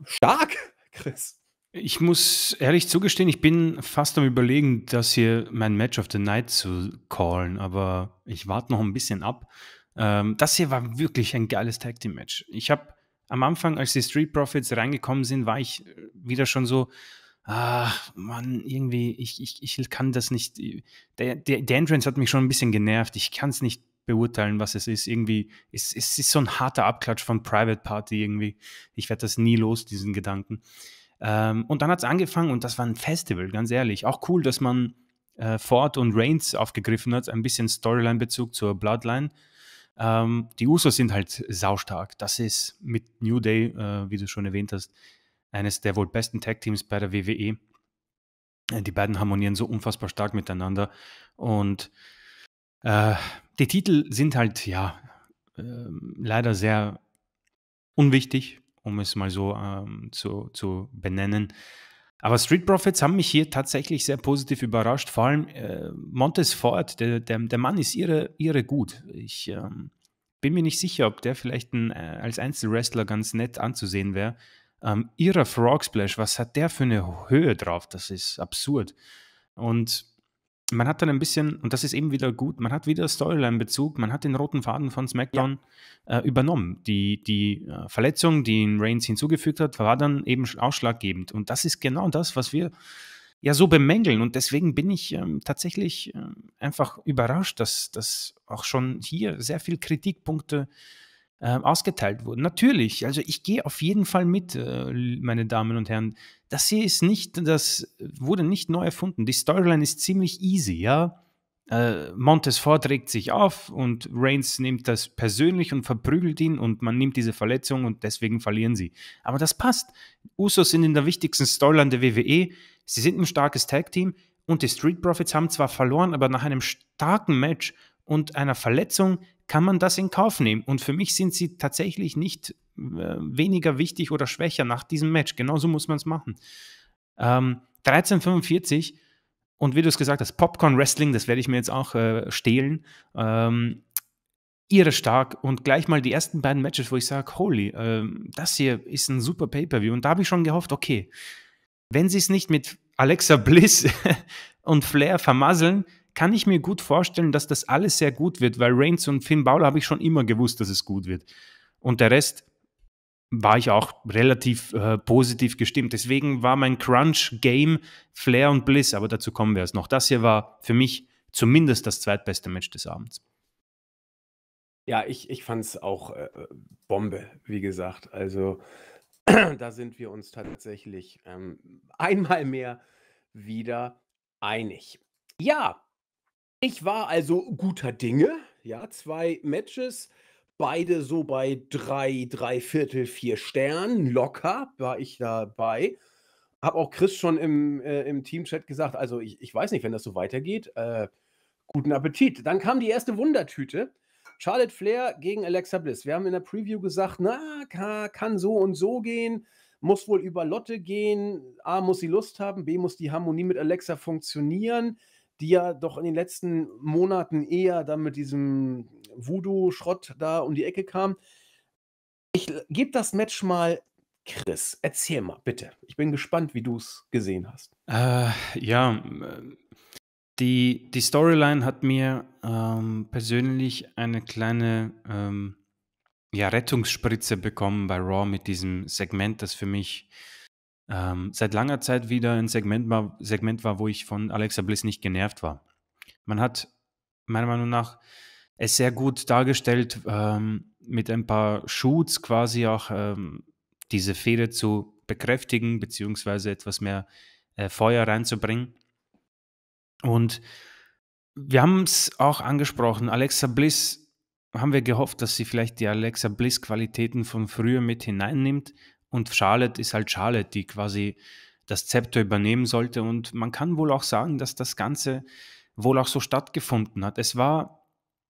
stark, Chris. Ich muss ehrlich zugestehen, ich bin fast am Überlegen, das hier mein Match of the Night zu callen, aber ich warte noch ein bisschen ab. Ähm, das hier war wirklich ein geiles Tag Team Match. Ich habe am Anfang, als die Street Profits reingekommen sind, war ich wieder schon so, ach, Mann, irgendwie, ich, ich, ich kann das nicht. Der, der, der Entrance hat mich schon ein bisschen genervt. Ich kann es nicht beurteilen, was es ist. Irgendwie, es, es ist so ein harter Abklatsch von Private Party irgendwie. Ich werde das nie los, diesen Gedanken. Ähm, und dann hat es angefangen und das war ein Festival, ganz ehrlich. Auch cool, dass man äh, Ford und Reigns aufgegriffen hat, ein bisschen Storyline-Bezug zur Bloodline. Ähm, die Usos sind halt saustark. Das ist mit New Day, äh, wie du schon erwähnt hast, eines der wohl besten Tag-Teams bei der WWE. Äh, die beiden harmonieren so unfassbar stark miteinander und äh, die Titel sind halt, ja, ähm, leider sehr unwichtig um es mal so ähm, zu, zu benennen. Aber Street Profits haben mich hier tatsächlich sehr positiv überrascht. Vor allem äh, Montes Ford, der, der, der Mann ist irre, irre gut. Ich ähm, bin mir nicht sicher, ob der vielleicht ein, äh, als Einzelwrestler ganz nett anzusehen wäre. Ähm, irrer Frog Splash, was hat der für eine Höhe drauf? Das ist absurd. Und man hat dann ein bisschen, und das ist eben wieder gut, man hat wieder Storyline-Bezug, man hat den roten Faden von SmackDown ja. äh, übernommen. Die, die äh, Verletzung, die ihn Reigns hinzugefügt hat, war dann eben ausschlaggebend. Und das ist genau das, was wir ja so bemängeln. Und deswegen bin ich ähm, tatsächlich äh, einfach überrascht, dass, dass auch schon hier sehr viele Kritikpunkte äh, ähm, ausgeteilt wurden. Natürlich, also ich gehe auf jeden Fall mit, äh, meine Damen und Herren. Das hier ist nicht, das wurde nicht neu erfunden. Die Storyline ist ziemlich easy, ja. Äh, Montesfort regt sich auf und Reigns nimmt das persönlich und verprügelt ihn und man nimmt diese Verletzung und deswegen verlieren sie. Aber das passt. Usos sind in der wichtigsten Storyline der WWE. Sie sind ein starkes Tag-Team und die Street Profits haben zwar verloren, aber nach einem starken Match und einer Verletzung kann man das in Kauf nehmen. Und für mich sind sie tatsächlich nicht äh, weniger wichtig oder schwächer nach diesem Match. Genauso muss man es machen. Ähm, 13,45 und wie du es gesagt hast, Popcorn Wrestling, das werde ich mir jetzt auch äh, stehlen. Ähm, irre stark und gleich mal die ersten beiden Matches, wo ich sage, holy, äh, das hier ist ein super Pay-per-View. Und da habe ich schon gehofft, okay, wenn sie es nicht mit Alexa Bliss und Flair vermasseln, kann ich mir gut vorstellen, dass das alles sehr gut wird, weil Reigns und Finn Balor habe ich schon immer gewusst, dass es gut wird. Und der Rest war ich auch relativ äh, positiv gestimmt. Deswegen war mein Crunch-Game Flair und Bliss, aber dazu kommen wir erst noch. Das hier war für mich zumindest das zweitbeste Match des Abends. Ja, ich, ich fand es auch äh, Bombe, wie gesagt. Also da sind wir uns tatsächlich ähm, einmal mehr wieder einig. Ja, ich war also guter Dinge. Ja, zwei Matches, beide so bei drei, drei Viertel, vier Sternen. Locker war ich dabei. Hab auch Chris schon im, äh, im Teamchat gesagt, also ich, ich weiß nicht, wenn das so weitergeht. Äh, guten Appetit. Dann kam die erste Wundertüte. Charlotte Flair gegen Alexa Bliss. Wir haben in der Preview gesagt, na, kann so und so gehen, muss wohl über Lotte gehen. A, muss sie Lust haben, B, muss die Harmonie mit Alexa funktionieren die ja doch in den letzten Monaten eher dann mit diesem Voodoo-Schrott da um die Ecke kam. Ich äh, gebe das Match mal Chris. Erzähl mal, bitte. Ich bin gespannt, wie du es gesehen hast. Äh, ja, äh, die, die Storyline hat mir ähm, persönlich eine kleine ähm, ja, Rettungsspritze bekommen bei Raw mit diesem Segment, das für mich ähm, seit langer Zeit wieder ein Segment war, Segment war, wo ich von Alexa Bliss nicht genervt war. Man hat meiner Meinung nach es sehr gut dargestellt, ähm, mit ein paar Shoots quasi auch ähm, diese Fehler zu bekräftigen, beziehungsweise etwas mehr äh, Feuer reinzubringen. Und wir haben es auch angesprochen, Alexa Bliss haben wir gehofft, dass sie vielleicht die Alexa Bliss-Qualitäten von früher mit hineinnimmt, und Charlotte ist halt Charlotte, die quasi das Zepter übernehmen sollte. Und man kann wohl auch sagen, dass das Ganze wohl auch so stattgefunden hat. Es war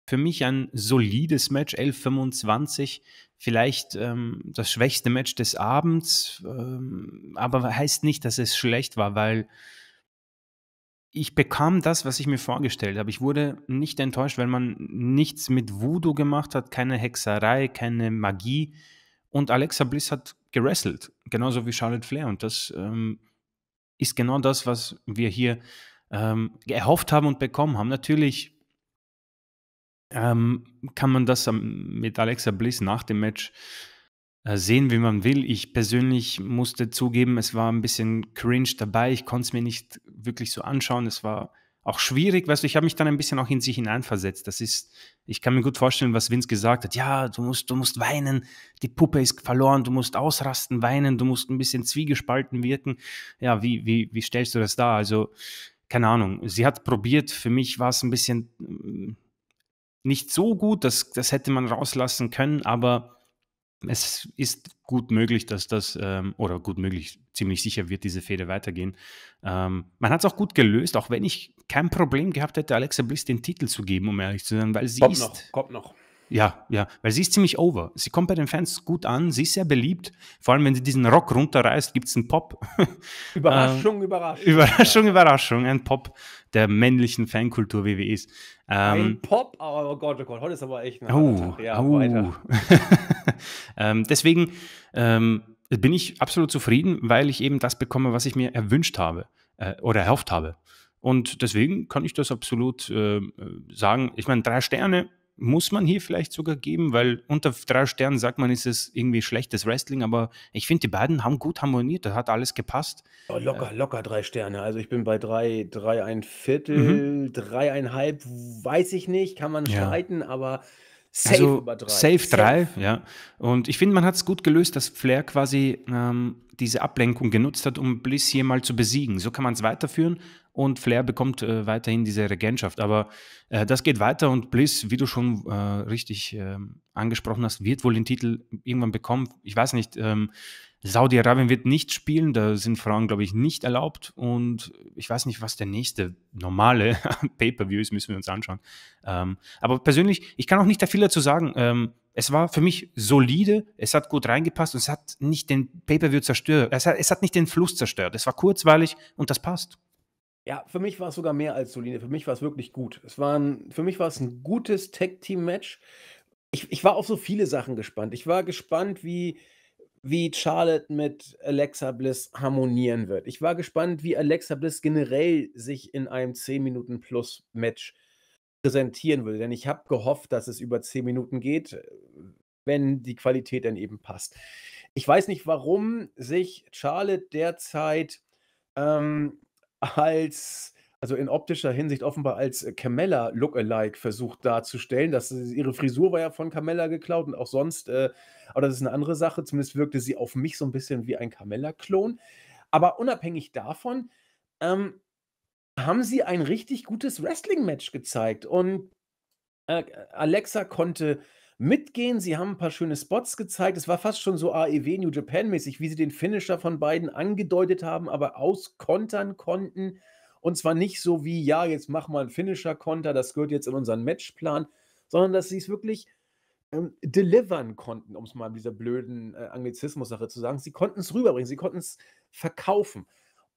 für mich ein solides Match, 11:25, vielleicht ähm, das schwächste Match des Abends, ähm, aber heißt nicht, dass es schlecht war, weil ich bekam das, was ich mir vorgestellt habe. Ich wurde nicht enttäuscht, weil man nichts mit Voodoo gemacht hat, keine Hexerei, keine Magie. Und Alexa Bliss hat gerasselt, genauso wie Charlotte Flair. Und das ähm, ist genau das, was wir hier ähm, erhofft haben und bekommen haben. Natürlich ähm, kann man das mit Alexa Bliss nach dem Match äh, sehen, wie man will. Ich persönlich musste zugeben, es war ein bisschen cringe dabei. Ich konnte es mir nicht wirklich so anschauen. Es war auch schwierig, weißt du, ich habe mich dann ein bisschen auch in sie hineinversetzt. Das ist, ich kann mir gut vorstellen, was Vince gesagt hat. Ja, du musst, du musst weinen, die Puppe ist verloren, du musst ausrasten, weinen, du musst ein bisschen zwiegespalten wirken. Ja, wie, wie, wie stellst du das da? Also, keine Ahnung. Sie hat probiert, für mich war es ein bisschen mm, nicht so gut, das, das hätte man rauslassen können, aber es ist gut möglich, dass das, ähm, oder gut möglich, ziemlich sicher wird diese Fehde weitergehen. Ähm, man hat es auch gut gelöst, auch wenn ich kein Problem gehabt hätte, Alexa Bliss den Titel zu geben, um ehrlich zu sein, weil sie kommt ist. Noch, kommt noch. Ja, ja, weil sie ist ziemlich over. Sie kommt bei den Fans gut an, sie ist sehr beliebt. Vor allem, wenn sie diesen Rock runterreißt, gibt es einen Pop. Überraschung, ähm, Überraschung. Überraschung, Überraschung, ein Pop der männlichen Fankultur WWEs. Ähm, Pop, oh Gott, oh Gott, heute ist aber echt ein oh, Tag. Ja, oh. weiter. ähm, deswegen ähm, bin ich absolut zufrieden, weil ich eben das bekomme, was ich mir erwünscht habe äh, oder erhofft habe. Und deswegen kann ich das absolut äh, sagen. Ich meine, drei Sterne muss man hier vielleicht sogar geben, weil unter drei Sternen sagt man, ist es irgendwie schlechtes Wrestling, aber ich finde, die beiden haben gut harmoniert, da hat alles gepasst. Oh, locker, äh, locker drei Sterne. Also ich bin bei drei, drei ein Viertel, mhm. dreieinhalb, weiß ich nicht, kann man ja. streiten, aber Safe also, über drei. Safe, safe drei, ja. Und ich finde, man hat es gut gelöst, dass Flair quasi ähm, diese Ablenkung genutzt hat, um Bliss hier mal zu besiegen. So kann man es weiterführen und Flair bekommt äh, weiterhin diese Regentschaft. Aber äh, das geht weiter und Bliss, wie du schon äh, richtig ähm, angesprochen hast, wird wohl den Titel irgendwann bekommen. Ich weiß nicht, ähm, Saudi-Arabien wird nicht spielen, da sind Frauen, glaube ich, nicht erlaubt. Und ich weiß nicht, was der nächste normale Pay-Per-View ist, müssen wir uns anschauen. Ähm, aber persönlich, ich kann auch nicht da viel dazu sagen. Ähm, es war für mich solide, es hat gut reingepasst und es hat nicht den Pay-Per-View zerstört. Es hat, es hat nicht den Fluss zerstört. Es war kurzweilig und das passt. Ja, für mich war es sogar mehr als solide. Für mich war es wirklich gut. Es war ein, für mich war es ein gutes Tag-Team-Match. Ich, ich war auf so viele Sachen gespannt. Ich war gespannt, wie, wie Charlotte mit Alexa Bliss harmonieren wird. Ich war gespannt, wie Alexa Bliss generell sich in einem 10-Minuten-Plus-Match präsentieren würde. Denn ich habe gehofft, dass es über 10 Minuten geht, wenn die Qualität dann eben passt. Ich weiß nicht, warum sich Charlotte derzeit ähm, als also in optischer Hinsicht offenbar als äh, Camella Lookalike versucht darzustellen. Das, ihre Frisur war ja von Camella geklaut und auch sonst, äh, aber das ist eine andere Sache. Zumindest wirkte sie auf mich so ein bisschen wie ein Camella-Klon. Aber unabhängig davon ähm, haben sie ein richtig gutes Wrestling-Match gezeigt und äh, Alexa konnte mitgehen. Sie haben ein paar schöne Spots gezeigt. Es war fast schon so AEW New Japan mäßig, wie sie den Finisher von beiden angedeutet haben, aber auskontern konnten. Und zwar nicht so wie, ja, jetzt mach mal einen Finisher-Konter, das gehört jetzt in unseren Matchplan, sondern dass sie es wirklich ähm, delivern konnten, um es mal in dieser blöden äh, Anglizismus-Sache zu sagen. Sie konnten es rüberbringen, sie konnten es verkaufen.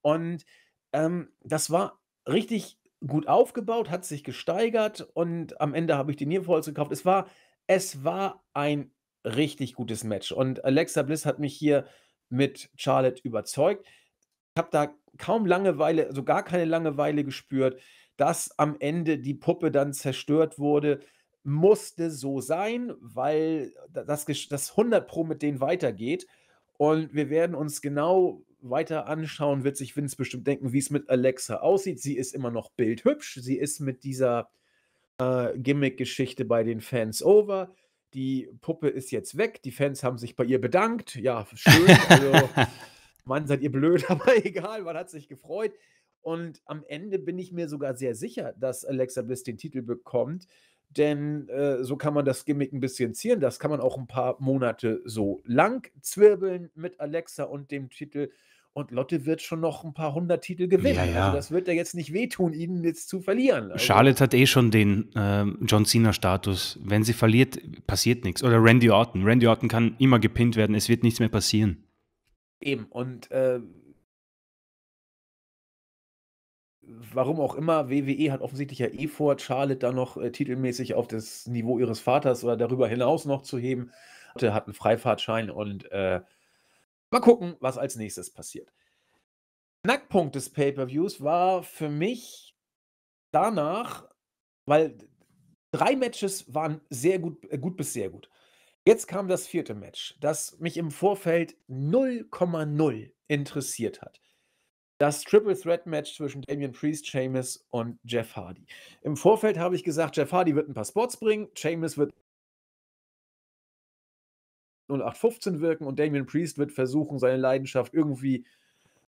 Und ähm, das war richtig gut aufgebaut, hat sich gesteigert und am Ende habe ich den Nierenfalls gekauft. Es war es war ein richtig gutes Match. Und Alexa Bliss hat mich hier mit Charlotte überzeugt. Ich habe da kaum Langeweile, also gar keine Langeweile gespürt. Dass am Ende die Puppe dann zerstört wurde, musste so sein, weil das, das 100 Pro mit denen weitergeht. Und wir werden uns genau weiter anschauen, wird sich Vince bestimmt denken, wie es mit Alexa aussieht. Sie ist immer noch bildhübsch. Sie ist mit dieser äh, Gimmick-Geschichte bei den Fans over. Die Puppe ist jetzt weg. Die Fans haben sich bei ihr bedankt. Ja, schön. Also, Mann, seid ihr blöd, aber egal, man hat sich gefreut. Und am Ende bin ich mir sogar sehr sicher, dass Alexa Bliss den Titel bekommt, denn äh, so kann man das Gimmick ein bisschen zieren. Das kann man auch ein paar Monate so lang zwirbeln mit Alexa und dem Titel. Und Lotte wird schon noch ein paar hundert Titel gewinnen. Also ja, ja. Also das wird ja jetzt nicht wehtun, ihnen jetzt zu verlieren. Also Charlotte hat eh schon den äh, John Cena-Status. Wenn sie verliert, passiert nichts. Oder Randy Orton. Randy Orton kann immer gepinnt werden. Es wird nichts mehr passieren. Eben. Und äh, warum auch immer, WWE hat offensichtlich ja eh vor, Charlotte da noch äh, titelmäßig auf das Niveau ihres Vaters oder darüber hinaus noch zu heben. Lotte hat einen Freifahrtschein und äh, Mal gucken, was als nächstes passiert. Knackpunkt des Pay-per-Views war für mich danach, weil drei Matches waren sehr gut, äh, gut bis sehr gut. Jetzt kam das vierte Match, das mich im Vorfeld 0,0 interessiert hat. Das Triple Threat Match zwischen Damian Priest, Sheamus und Jeff Hardy. Im Vorfeld habe ich gesagt, Jeff Hardy wird ein paar Spots bringen, Sheamus wird 0815 wirken und Damien Priest wird versuchen, seine Leidenschaft irgendwie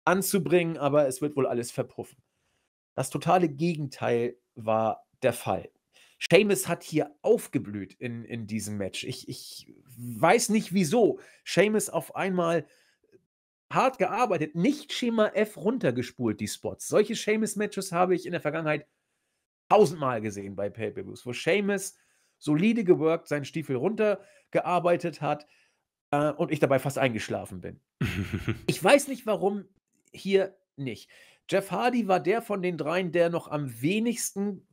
anzubringen, aber es wird wohl alles verpuffen. Das totale Gegenteil war der Fall. Seamus hat hier aufgeblüht in, in diesem Match. Ich, ich weiß nicht wieso. Seamus auf einmal hart gearbeitet, nicht Schema F runtergespult, die Spots. Solche Seamus-Matches habe ich in der Vergangenheit tausendmal gesehen bei Pay-Per-Views, wo Seamus solide geworkt, seinen Stiefel runtergearbeitet hat, äh, und ich dabei fast eingeschlafen bin. ich weiß nicht, warum hier nicht. Jeff Hardy war der von den dreien, der noch am wenigsten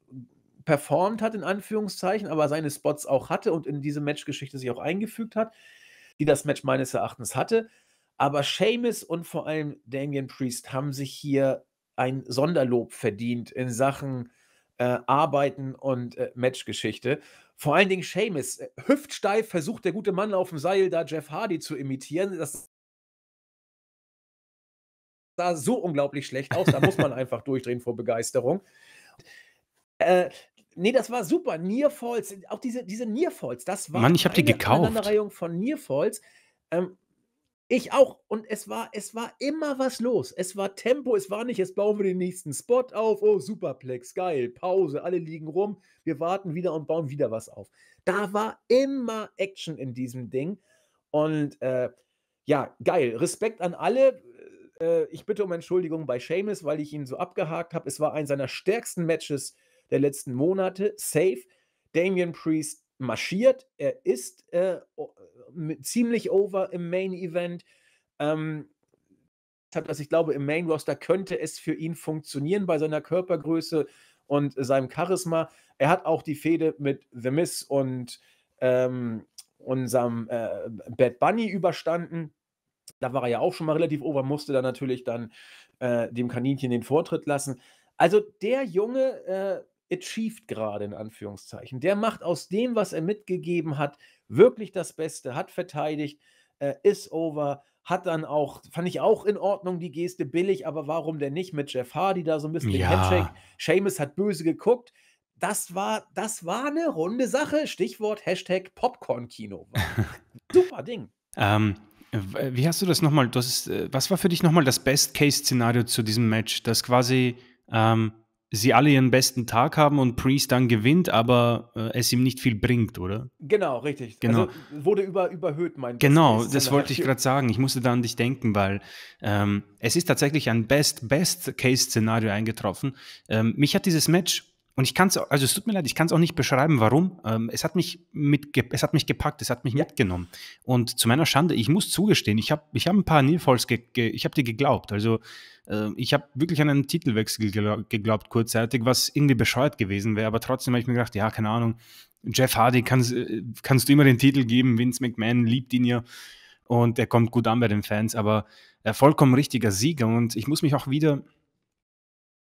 performt hat, in Anführungszeichen, aber seine Spots auch hatte und in diese Matchgeschichte sich auch eingefügt hat, die das Match meines Erachtens hatte. Aber Seamus und vor allem Damien Priest haben sich hier ein Sonderlob verdient in Sachen äh, Arbeiten und äh, Matchgeschichte. Vor allen Dingen Seamus. Äh, hüftsteif versucht der gute Mann auf dem Seil da Jeff Hardy zu imitieren. Das sah so unglaublich schlecht aus. Da muss man einfach durchdrehen vor Begeisterung. Äh, nee, das war super. Nearfalls, auch diese, diese Nearfalls, das war Mann, ich hab die gekauft. Aneinanderreihung von Nearfalls. Ähm, ich auch. Und es war, es war immer was los. Es war Tempo, es war nicht, jetzt bauen wir den nächsten Spot auf. Oh, Superplex, geil, Pause, alle liegen rum. Wir warten wieder und bauen wieder was auf. Da war immer Action in diesem Ding. Und äh, ja, geil. Respekt an alle. Äh, äh ich bitte um Entschuldigung bei Seamus, weil ich ihn so abgehakt habe. Es war ein seiner stärksten Matches der letzten Monate. Safe. Damian Priest marschiert, er ist äh, ziemlich over im Main Event. Ähm, dass ich glaube, im Main Roster könnte es für ihn funktionieren bei seiner Körpergröße und seinem Charisma. Er hat auch die Fehde mit The Miss und ähm, unserem äh, Bad Bunny überstanden. Da war er ja auch schon mal relativ over, musste dann natürlich dann äh, dem Kaninchen den Vortritt lassen. Also der Junge äh, achieved gerade in Anführungszeichen. Der macht aus dem, was er mitgegeben hat, wirklich das Beste, hat verteidigt, äh, ist over, hat dann auch, fand ich auch in Ordnung, die Geste billig, aber warum denn nicht mit Jeff Hardy da so ein bisschen ja. Handshake? Seamus hat böse geguckt. Das war, das war eine runde Sache. Stichwort Hashtag Popcorn-Kino. Super Ding. Ähm, wie hast du das nochmal? Äh, was war für dich nochmal das Best-Case-Szenario zu diesem Match? Das quasi ähm, sie alle ihren besten Tag haben und Priest dann gewinnt, aber äh, es ihm nicht viel bringt, oder? Genau, richtig. Genau. Also wurde über, überhöht, mein Genau, das wollte ich gerade sagen. Ich musste da an dich denken, weil ähm, es ist tatsächlich ein Best-Best-Case-Szenario eingetroffen. Ähm, mich hat dieses Match und ich kann es, also es tut mir leid, ich kann es auch nicht beschreiben, warum. Ähm, es, hat mich mit, es hat mich gepackt, es hat mich mitgenommen. Und zu meiner Schande, ich muss zugestehen, ich habe ich hab ein paar Nearfalls, ich habe dir geglaubt. Also äh, ich habe wirklich an einen Titelwechsel geglaubt, kurzzeitig, was irgendwie bescheuert gewesen wäre. Aber trotzdem habe ich mir gedacht, ja, keine Ahnung, Jeff Hardy kannst, äh, kannst du immer den Titel geben, Vince McMahon liebt ihn ja und er kommt gut an bei den Fans. Aber äh, vollkommen richtiger Sieger und ich muss mich auch wieder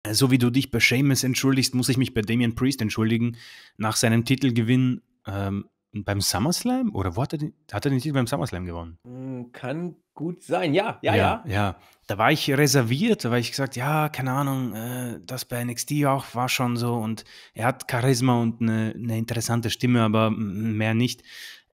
äh, so wie du dich bei Seamus entschuldigst, muss ich mich bei Damian Priest entschuldigen. Nach seinem Titelgewinn ähm, beim SummerSlam? Oder wo hat er, den, hat er den Titel beim SummerSlam gewonnen? Hm, kann gut sein, ja, ja, ja. Ja, ja. da war ich reserviert, da war ich gesagt, ja, keine Ahnung, äh, das bei NXT auch war schon so und er hat Charisma und eine, eine interessante Stimme, aber mehr nicht.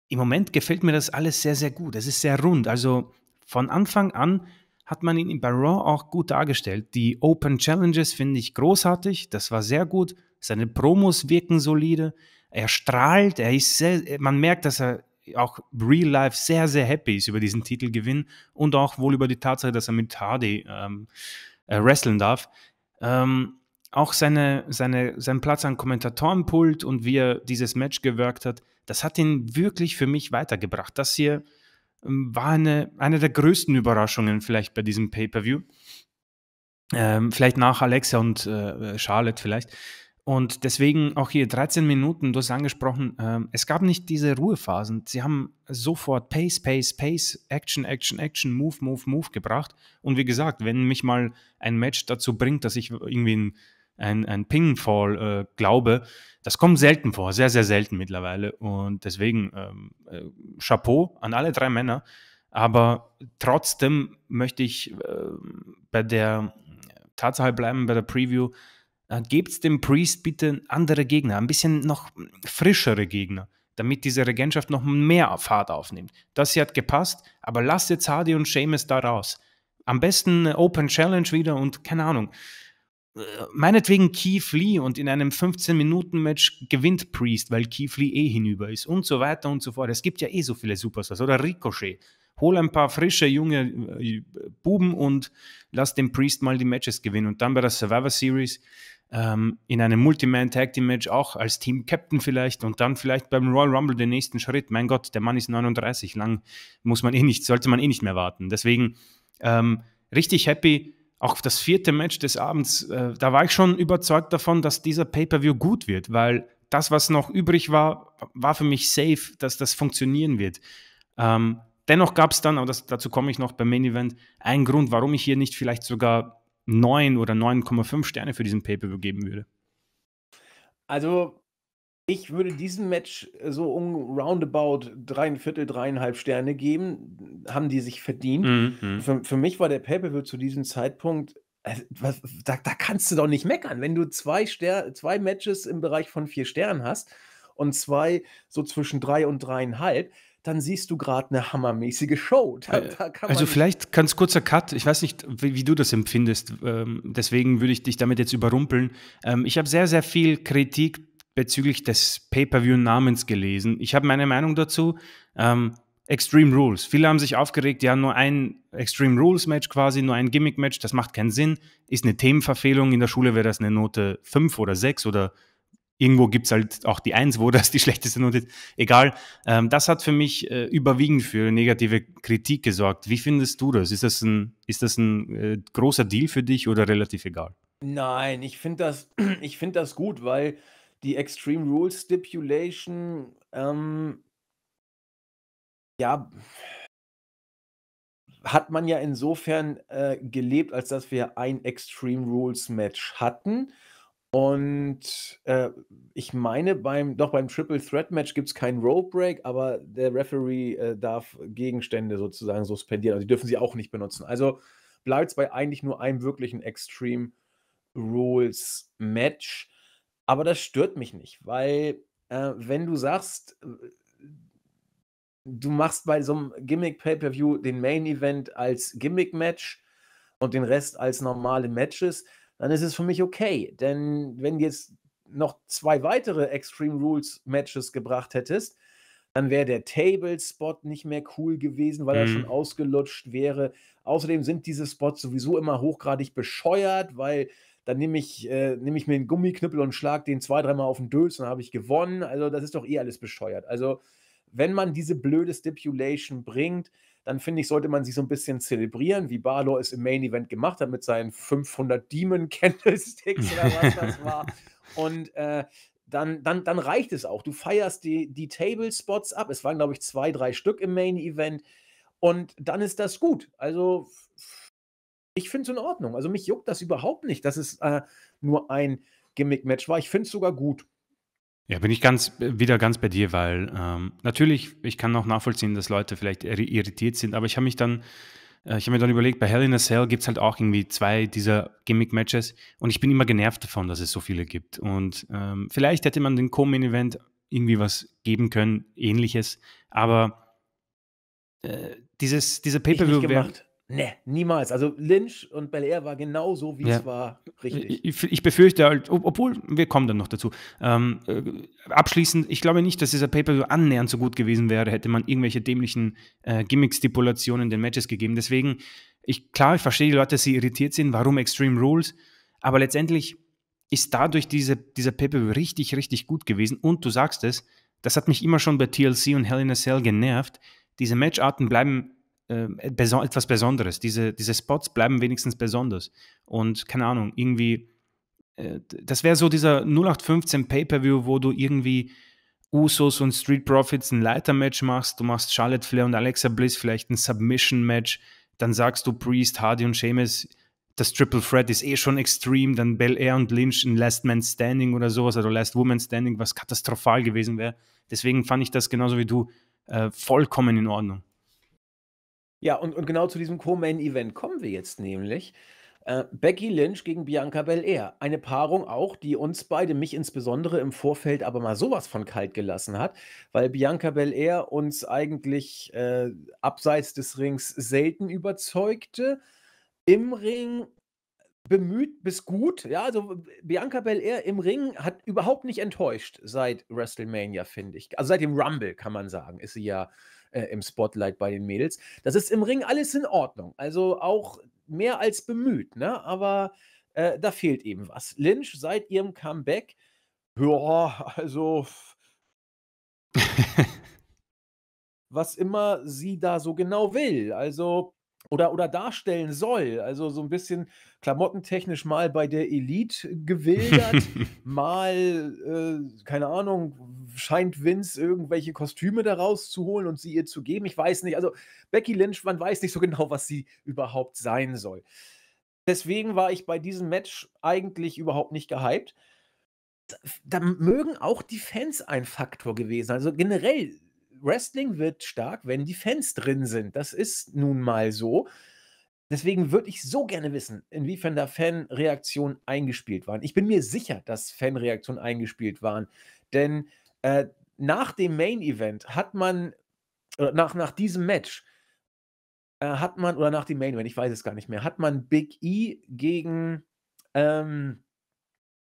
Im Moment gefällt mir das alles sehr, sehr gut. Es ist sehr rund. Also von Anfang an hat man ihn bei Raw auch gut dargestellt. Die Open Challenges finde ich großartig, das war sehr gut. Seine Promos wirken solide. Er strahlt, er ist sehr, man merkt, dass er auch real life sehr, sehr happy ist über diesen Titelgewinn und auch wohl über die Tatsache, dass er mit Hardy ähm, äh, wresteln darf. Ähm, auch seine, seine, sein Platz am Kommentatorenpult und wie er dieses Match gewirkt hat, das hat ihn wirklich für mich weitergebracht. Das hier ähm, war eine, eine der größten Überraschungen vielleicht bei diesem Pay-per-view. Ähm, vielleicht nach Alexa und äh, Charlotte vielleicht. Und deswegen auch hier 13 Minuten, du hast angesprochen, ähm, es gab nicht diese Ruhephasen. Sie haben sofort Pace, Pace, Pace, Action, Action, Action, Move, Move, Move gebracht. Und wie gesagt, wenn mich mal ein Match dazu bringt, dass ich irgendwie ein ein, ein Ping-Fall äh, glaube, das kommt selten vor, sehr, sehr selten mittlerweile. Und deswegen ähm, äh, Chapeau an alle drei Männer. Aber trotzdem möchte ich äh, bei der Tatsache bleiben, bei der Preview, äh, gebt dem Priest bitte andere Gegner, ein bisschen noch frischere Gegner, damit diese Regentschaft noch mehr Fahrt aufnimmt. Das hier hat gepasst, aber lasst jetzt Hardy und Seamus da raus. Am besten Open Challenge wieder und keine Ahnung meinetwegen Keith Lee und in einem 15-Minuten-Match gewinnt Priest, weil Keith Lee eh hinüber ist und so weiter und so fort. Es gibt ja eh so viele Superstars oder Ricochet. Hol ein paar frische junge äh, Buben und lass den Priest mal die Matches gewinnen. Und dann bei der Survivor Series ähm, in einem Multi-Man-Tag-Team-Match auch als Team-Captain vielleicht und dann vielleicht beim Royal Rumble den nächsten Schritt. Mein Gott, der Mann ist 39, lang muss man eh nicht, sollte man eh nicht mehr warten. Deswegen ähm, richtig happy auch das vierte Match des Abends, äh, da war ich schon überzeugt davon, dass dieser Pay-per-view gut wird, weil das, was noch übrig war, war für mich safe, dass das funktionieren wird. Ähm, dennoch gab es dann, aber das, dazu komme ich noch beim Main Event, einen Grund, warum ich hier nicht vielleicht sogar 9 oder 9,5 Sterne für diesen Pay-per-view geben würde. Also ich würde diesem Match äh, so um roundabout drei Viertel, dreieinhalb Sterne geben. Haben die sich verdient. Mhm, mhm. Für, für, mich war der Pay-Per-View zu diesem Zeitpunkt, also, was, da, da, kannst du doch nicht meckern. Wenn du zwei, Ster zwei Matches im Bereich von vier Sternen hast und zwei so zwischen drei und dreieinhalb, dann siehst du gerade eine hammermäßige Show. Da, äh, da also vielleicht ganz kurzer Cut. Ich weiß nicht, wie, wie du das empfindest. Ähm, deswegen würde ich dich damit jetzt überrumpeln. Ähm, ich habe sehr, sehr viel Kritik bezüglich des Pay-per-view-Namens gelesen. Ich habe meine Meinung dazu. Ähm, Extreme Rules. Viele haben sich aufgeregt, ja, nur ein Extreme Rules Match quasi, nur ein Gimmick Match, das macht keinen Sinn, ist eine Themenverfehlung. In der Schule wäre das eine Note 5 oder 6 oder irgendwo gibt es halt auch die 1, wo das die schlechteste Note ist. Egal. Ähm, das hat für mich äh, überwiegend für negative Kritik gesorgt. Wie findest du das? Ist das ein, ist das ein äh, großer Deal für dich oder relativ egal? Nein, ich finde das, find das gut, weil die Extreme Rules Stipulation, ähm, ja, hat man ja insofern äh, gelebt, als dass wir ein Extreme Rules Match hatten. Und äh, ich meine, beim, doch beim Triple Threat Match gibt es keinen Rope Break, aber der Referee äh, darf Gegenstände sozusagen suspendieren. Also die dürfen sie auch nicht benutzen. Also bleibt es bei eigentlich nur einem wirklichen Extreme Rules Match. Aber das stört mich nicht, weil äh, wenn du sagst, äh, du machst bei so einem Gimmick-Pay-Per-View den Main-Event als Gimmick-Match und den Rest als normale Matches, dann ist es für mich okay. Denn wenn du jetzt noch zwei weitere Extreme Rules Matches gebracht hättest, dann wäre der Table-Spot nicht mehr cool gewesen, weil mhm. er schon mhm. ausgelutscht wäre. Außerdem sind diese Spots sowieso immer hochgradig bescheuert, weil dann nehme ich, äh, nehm ich mir einen Gummiknüppel und schlage den zwei, dreimal auf den Döls und dann habe ich gewonnen. Also, das ist doch eh alles bescheuert. Also, wenn man diese blöde Stipulation bringt, dann finde ich, sollte man sie so ein bisschen zelebrieren, wie Barlow es im Main Event gemacht hat mit seinen 500 Demon Candlesticks oder was das war. Und äh, dann, dann, dann reicht es auch. Du feierst die, die Table Spots ab. Es waren, glaube ich, zwei, drei Stück im Main Event. Und dann ist das gut. Also ich finde es in Ordnung. Also mich juckt das überhaupt nicht, dass es äh, nur ein Gimmick-Match war. Ich finde es sogar gut. Ja, bin ich ganz äh, wieder ganz bei dir, weil ähm, natürlich, ich kann auch nachvollziehen, dass Leute vielleicht irritiert sind, aber ich habe mich dann, äh, ich habe mir dann überlegt, bei Hell in a Cell gibt es halt auch irgendwie zwei dieser Gimmick-Matches und ich bin immer genervt davon, dass es so viele gibt. Und ähm, vielleicht hätte man den Co-Main-Event irgendwie was geben können, ähnliches, aber äh, dieses, dieser Pay-Per-View Ne, niemals. Also Lynch und Bel Air war genau so, wie ja. es war. Richtig. Ich, ich, befürchte halt, obwohl, wir kommen dann noch dazu. Ähm, äh, abschließend, ich glaube nicht, dass dieser Paper so annähernd so gut gewesen wäre, hätte man irgendwelche dämlichen äh, Gimmick-Stipulationen in den Matches gegeben. Deswegen, ich, klar, ich verstehe die Leute, dass sie irritiert sind, warum Extreme Rules, aber letztendlich ist dadurch diese, dieser Paper richtig, richtig gut gewesen. Und du sagst es, das hat mich immer schon bei TLC und Hell in a Cell genervt. Diese Matcharten bleiben ähm, äh, etwas Besonderes. Diese, diese Spots bleiben wenigstens besonders. Und keine Ahnung, irgendwie, äh, das wäre so dieser 0815 Pay-Per-View, wo du irgendwie Usos und Street Profits ein Leitermatch machst, du machst Charlotte Flair und Alexa Bliss vielleicht ein Submission-Match, dann sagst du Priest, Hardy und Sheamus, das Triple Threat ist eh schon extrem, dann Bel Air und Lynch ein Last Man Standing oder sowas, oder also Last Woman Standing, was katastrophal gewesen wäre. Deswegen fand ich das genauso wie du äh, vollkommen in Ordnung. Ja, und, und genau zu diesem Co-Main-Event kommen wir jetzt nämlich. Äh, Becky Lynch gegen Bianca Belair. Eine Paarung auch, die uns beide, mich insbesondere im Vorfeld, aber mal sowas von kalt gelassen hat, weil Bianca Belair uns eigentlich äh, abseits des Rings selten überzeugte. Im Ring bemüht bis gut. Ja, also Bianca Belair im Ring hat überhaupt nicht enttäuscht seit WrestleMania, finde ich. Also seit dem Rumble, kann man sagen, ist sie ja äh, im Spotlight bei den Mädels. Das ist im Ring alles in Ordnung. Also auch mehr als bemüht, ne? Aber äh, da fehlt eben was. Lynch seit ihrem Comeback, ja, also. was immer sie da so genau will. Also oder, oder darstellen soll. Also so ein bisschen klamottentechnisch mal bei der Elite gewildert, mal, äh, keine Ahnung, scheint Vince irgendwelche Kostüme daraus zu holen und sie ihr zu geben. Ich weiß nicht. Also Becky Lynch, man weiß nicht so genau, was sie überhaupt sein soll. Deswegen war ich bei diesem Match eigentlich überhaupt nicht gehypt. Da mögen auch die Fans ein Faktor gewesen. Also generell Wrestling wird stark, wenn die Fans drin sind. Das ist nun mal so. Deswegen würde ich so gerne wissen, inwiefern da Fanreaktionen eingespielt waren. Ich bin mir sicher, dass Fanreaktionen eingespielt waren, denn äh, nach dem Main Event hat man, oder äh, nach, nach diesem Match, äh, hat man, oder nach dem Main Event, ich weiß es gar nicht mehr, hat man Big E gegen ähm,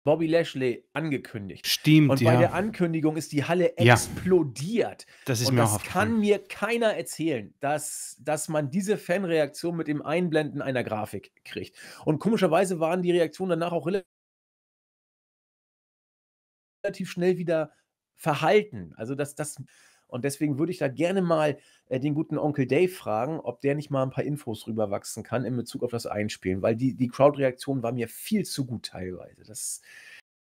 Bobby Lashley angekündigt. Stimmt, Und bei ja. der Ankündigung ist die Halle ja. explodiert. Das ist Und mir das auch kann mir keiner erzählen, dass, dass man diese Fanreaktion mit dem Einblenden einer Grafik kriegt. Und komischerweise waren die Reaktionen danach auch relativ schnell wieder verhalten. Also das, das und deswegen würde ich da gerne mal äh, den guten Onkel Dave fragen, ob der nicht mal ein paar Infos rüberwachsen kann in Bezug auf das Einspielen, weil die, die Crowdreaktion war mir viel zu gut teilweise. Das,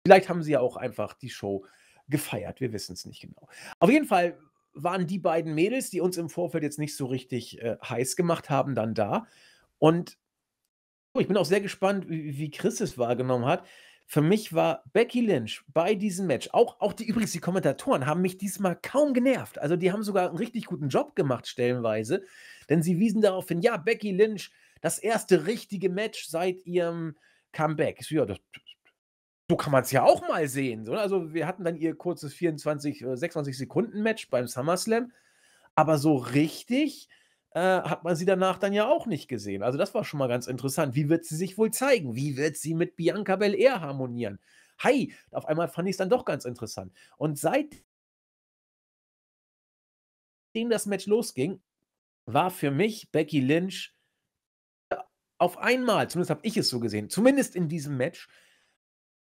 vielleicht haben sie ja auch einfach die Show gefeiert, wir wissen es nicht genau. Auf jeden Fall waren die beiden Mädels, die uns im Vorfeld jetzt nicht so richtig äh, heiß gemacht haben, dann da. Und oh, ich bin auch sehr gespannt, wie, wie Chris es wahrgenommen hat. Für mich war Becky Lynch bei diesem Match, auch, auch die übrigens die Kommentatoren haben mich diesmal kaum genervt. Also die haben sogar einen richtig guten Job gemacht, stellenweise, denn sie wiesen darauf hin, ja, Becky Lynch, das erste richtige Match seit ihrem Comeback. So, ja, das, so kann man es ja auch mal sehen. So, ne? also wir hatten dann ihr kurzes 24, 26 äh, Sekunden Match beim SummerSlam, aber so richtig äh, hat man sie danach dann ja auch nicht gesehen. Also das war schon mal ganz interessant. Wie wird sie sich wohl zeigen? Wie wird sie mit Bianca Belair harmonieren? Hi, auf einmal fand ich es dann doch ganz interessant. Und seitdem das Match losging, war für mich Becky Lynch äh, auf einmal, zumindest habe ich es so gesehen, zumindest in diesem Match,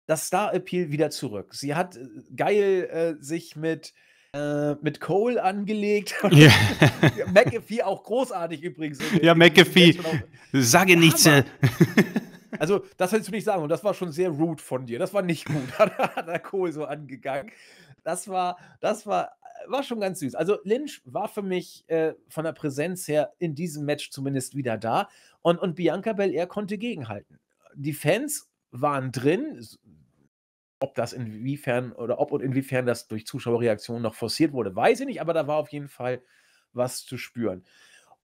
das Star-Appeal wieder zurück. Sie hat äh, geil äh, sich mit äh, mit Cole angelegt. Yeah. McAfee auch großartig übrigens. Ja, McAfee, sage nichts. also, das willst du nicht sagen und das war schon sehr rude von dir. Das war nicht gut. hat er Cole so angegangen. Das war, das war, war schon ganz süß. Also, Lynch war für mich äh, von der Präsenz her in diesem Match zumindest wieder da und, und Bianca Belair konnte gegenhalten. Die Fans waren drin, ob das inwiefern oder ob und inwiefern das durch Zuschauerreaktionen noch forciert wurde, weiß ich nicht, aber da war auf jeden Fall was zu spüren.